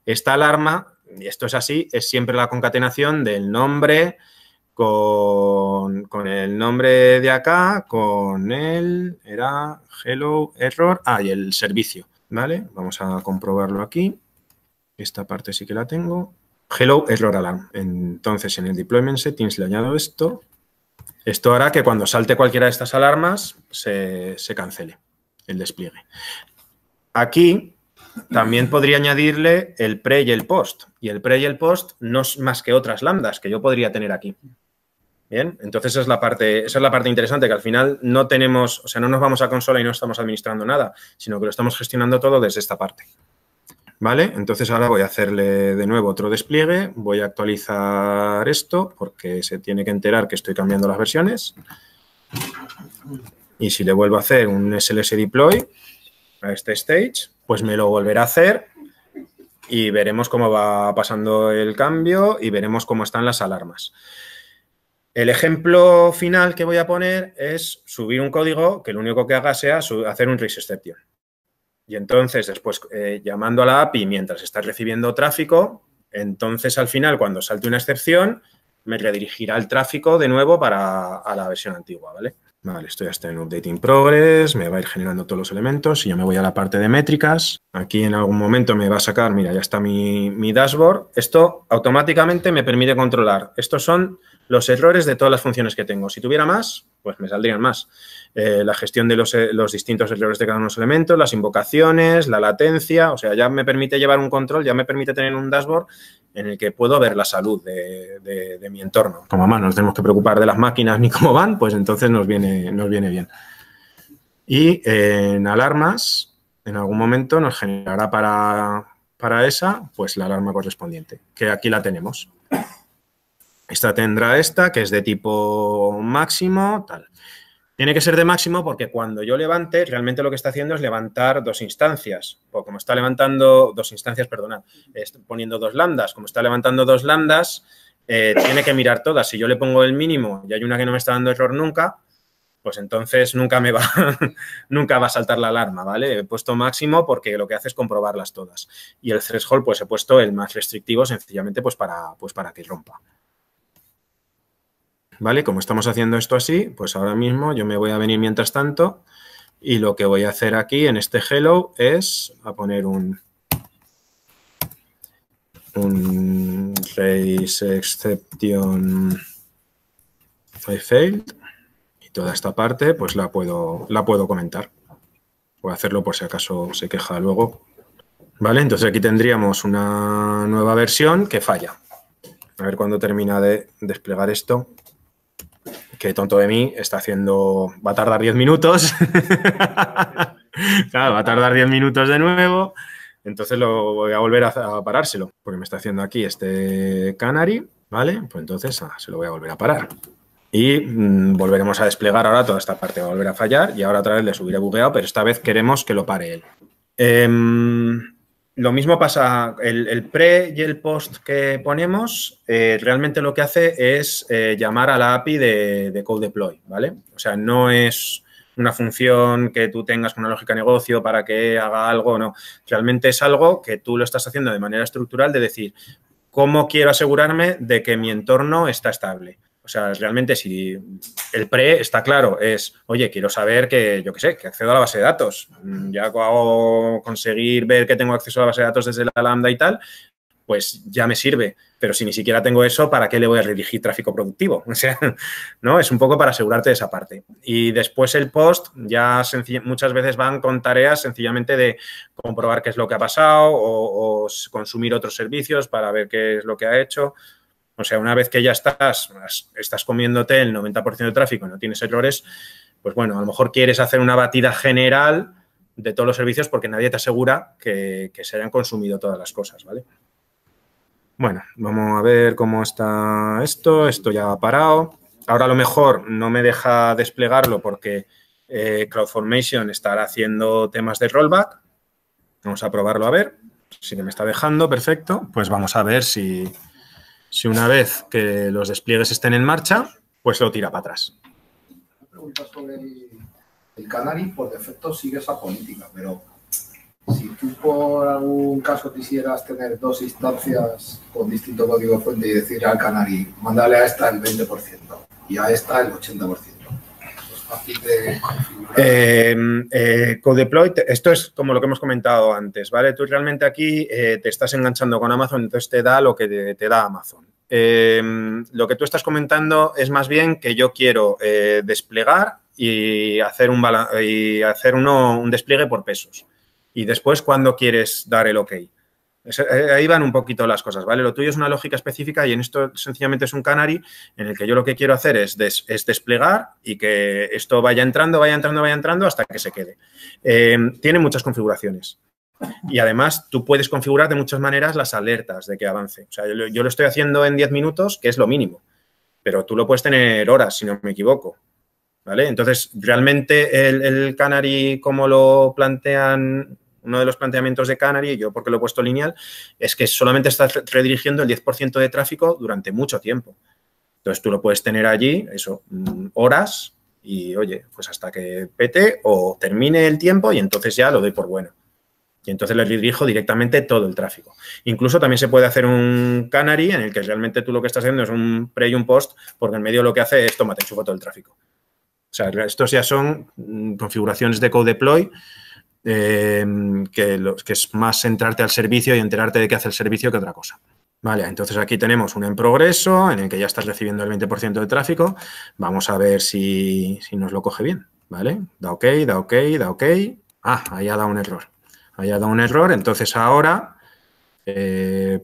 B: esta alarma, y esto es así, es siempre la concatenación del nombre, con, el nombre de acá, con el, era hello, error, ah, y el servicio, ¿vale? Vamos a comprobarlo aquí. Esta parte sí que la tengo. Hello, error alarm. Entonces, en el deployment settings le añado esto. Esto hará que cuando salte cualquiera de estas alarmas se, se cancele el despliegue. Aquí también podría añadirle el pre y el post. Y el pre y el post no es más que otras lambdas que yo podría tener aquí. Bien, entonces esa es la parte, es la parte interesante, que al final no tenemos, o sea, no nos vamos a consola y no estamos administrando nada, sino que lo estamos gestionando todo desde esta parte. ¿Vale? Entonces ahora voy a hacerle de nuevo otro despliegue, voy a actualizar esto porque se tiene que enterar que estoy cambiando las versiones. Y si le vuelvo a hacer un SLS deploy a este stage, pues me lo volverá a hacer y veremos cómo va pasando el cambio y veremos cómo están las alarmas. El ejemplo final que voy a poner es subir un código que lo único que haga sea hacer un risk exception. Y entonces, después, eh, llamando a la API mientras está recibiendo tráfico, entonces al final, cuando salte una excepción, me redirigirá el tráfico de nuevo para a la versión antigua, ¿vale? Vale, estoy hasta en Updating Progress, me va a ir generando todos los elementos y yo me voy a la parte de métricas. Aquí en algún momento me va a sacar, mira, ya está mi, mi dashboard. Esto automáticamente me permite controlar. Estos son los errores de todas las funciones que tengo. Si tuviera más, pues me saldrían más. Eh, la gestión de los, eh, los, distintos errores de cada uno de los elementos, las invocaciones, la latencia, o sea, ya me permite llevar un control, ya me permite tener un dashboard en el que puedo ver la salud de, mi entorno. Como más nos tenemos que preocupar de las máquinas ni cómo van, pues entonces nos viene, nos viene bien. Y eh, en alarmas, en algún momento nos generará para, para esa, pues la alarma correspondiente, que aquí la tenemos. Esta tendrá esta, que es de tipo máximo, tal. Tiene que ser de máximo porque cuando yo levante, realmente lo que está haciendo es levantar dos instancias. O pues como está levantando dos instancias, perdonad, poniendo dos lambdas. Como está levantando dos lambdas, eh, tiene que mirar todas. Si yo le pongo el mínimo y hay una que no me está dando error nunca, pues entonces nunca me va, nunca va a saltar la alarma, ¿vale? He puesto máximo porque lo que hace es comprobarlas todas. Y el threshold, pues he puesto el más restrictivo sencillamente pues para, pues para que rompa. ¿Vale? Como estamos haciendo esto así, pues ahora mismo yo me voy a venir mientras tanto y lo que voy a hacer aquí en este hello es a poner un, un raise exception I failed y toda esta parte pues la puedo, la puedo comentar. Voy a hacerlo por si acaso se queja luego. ¿Vale? Entonces aquí tendríamos una nueva versión que falla. A ver cuándo termina de desplegar esto qué tonto de mí, está haciendo, va a tardar 10 minutos. va a tardar 10 minutos de nuevo. Entonces lo voy a volver a, parárselo, porque me está haciendo aquí este canary, ¿vale? Pues entonces ah, se lo voy a volver a parar. Y mm, volveremos a desplegar ahora toda esta parte, va a volver a fallar y ahora otra vez le subiré bugueado, pero esta vez queremos que lo pare él. Em, lo mismo pasa, el, pre y el post que ponemos, eh, realmente lo que hace es eh, llamar a la API de, Code Deploy, ¿vale? O sea, no es una función que tú tengas con una lógica de negocio para que haga algo, no. Realmente es algo que tú lo estás haciendo de manera estructural de decir, ¿cómo quiero asegurarme de que mi entorno está estable? O sea, realmente si el pre está claro, es, oye, quiero saber que, yo qué sé, que accedo a la base de datos. Mm, ya hago conseguir ver que tengo acceso a la base de datos desde la lambda y tal, pues ya me sirve. Pero si ni siquiera tengo eso, ¿para qué le voy a redirigir tráfico productivo? O sea, ¿no? Es un poco para asegurarte de esa parte. Y después el post, ya muchas veces van con tareas sencillamente de comprobar qué es lo que ha pasado o consumir otros servicios para ver qué es lo que ha hecho. O sea, una vez que ya estás, estás comiéndote el 90% de tráfico y no tienes errores, pues bueno, a lo mejor quieres hacer una batida general de todos los servicios porque nadie te asegura que, se hayan consumido todas las cosas, ¿vale? Bueno, vamos a ver cómo está esto. Esto ya ha parado. Ahora a lo mejor no me deja desplegarlo porque eh, CloudFormation estará haciendo temas de rollback. Vamos a probarlo a ver. Si me está dejando, perfecto. Pues vamos a ver si, si una vez que los despliegues estén en marcha, pues lo tira para atrás.
A: Pregunta sobre el, el Canary, por defecto sigue esa política, pero si tú por algún caso quisieras tener dos instancias con distinto código fuente y decir al Canary, mándale a esta el 20% y a esta el 80%,
B: Em, eh, CoDeploy, esto es como lo que hemos comentado antes, ¿vale? Tú realmente aquí eh, te estás enganchando con Amazon, entonces te da lo que te, da Amazon. Em, lo que tú estás comentando es más bien que yo quiero eh, desplegar y hacer un, y hacer uno, un despliegue por pesos. Y después, ¿cuándo quieres dar el OK? Eh, ahí van un poquito las cosas, ¿vale? Lo tuyo es una lógica específica y en esto sencillamente es un canary en el que yo lo que quiero hacer es, desplegar y que esto vaya entrando, vaya entrando, vaya entrando hasta que se quede. Em, tiene muchas configuraciones. Y además tú puedes configurar de muchas maneras las alertas de que avance. O sea, yo, lo estoy haciendo en 10 minutos, que es lo mínimo, pero tú lo puedes tener horas, si no me equivoco. ¿Vale? Entonces, realmente el, el Canary, como lo plantean uno de los planteamientos de Canary, yo porque lo he puesto lineal, es que solamente estás redirigiendo el 10% de tráfico durante mucho tiempo. Entonces tú lo puedes tener allí, eso, mm, horas y oye, pues hasta que pete o termine el tiempo y entonces ya lo doy por bueno. Y entonces le redirijo directamente todo el tráfico. Incluso también se puede hacer un canary en el que realmente tú lo que estás haciendo es un pre y un post, porque en medio lo que hace es toma, te enchufo todo el tráfico. O sea, estos ya son mm, configuraciones de Codeploy deploy Em, que, es más centrarte al servicio y enterarte de qué hace el servicio que otra cosa. Vale, entonces aquí tenemos un en progreso en el que ya estás recibiendo el 20% de tráfico. Vamos a ver si, nos lo coge bien, ¿vale? Da ok, da ok, da ok. Ah, ahí ha dado un error. Ahí ha dado un error, entonces ahora eh,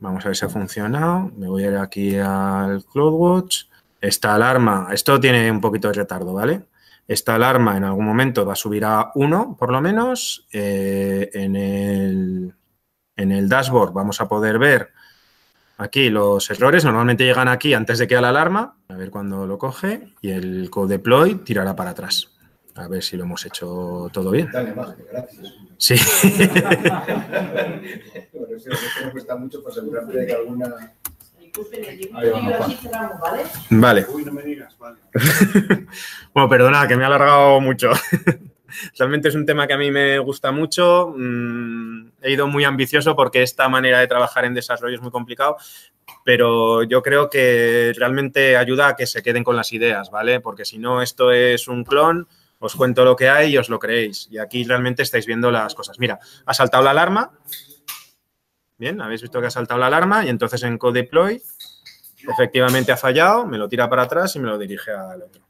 B: vamos a ver si ha funcionado. Me voy a ir aquí al CloudWatch. Esta alarma, esto tiene un poquito de retardo, ¿vale? Esta alarma en algún momento va a subir a 1, por lo menos. Eh, en, el, dashboard vamos a poder ver aquí los errores. Normalmente llegan aquí antes de que a la alarma. A ver cuándo lo coge. Y el codeploy tirará para atrás. A ver si lo hemos hecho todo bien. Sí.
A: bueno, eso, cuesta mucho de que alguna ¿vale?
B: bueno, perdona, que me he alargado mucho. Realmente es un tema que a mí me gusta mucho. Mm, he ido muy ambicioso porque esta manera de trabajar en desarrollo es muy complicado, pero yo creo que realmente ayuda a que se queden con las ideas, ¿vale? Porque si no, esto es un clon, os cuento lo que hay y os lo creéis. Y aquí realmente estáis viendo las cosas. Mira, ha saltado la alarma, Bien, habéis visto que ha saltado la alarma y entonces en code efectivamente ha fallado, me lo tira para atrás y me lo dirige al otro.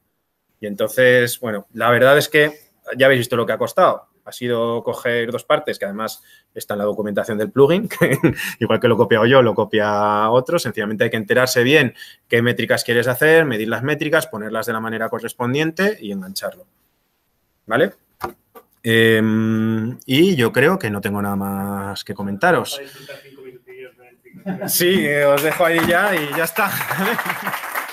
B: Y entonces, bueno, la verdad es que ya habéis visto lo que ha costado. Ha sido coger dos partes, que además está en la documentación del plugin, que igual que lo he copiado yo, lo copia otro. Sencillamente hay que enterarse bien qué métricas quieres hacer, medir las métricas, ponerlas de la manera correspondiente y engancharlo. ¿Vale? Em, y yo creo que no tengo nada más que comentaros. Sí, os dejo ahí ya y ya está.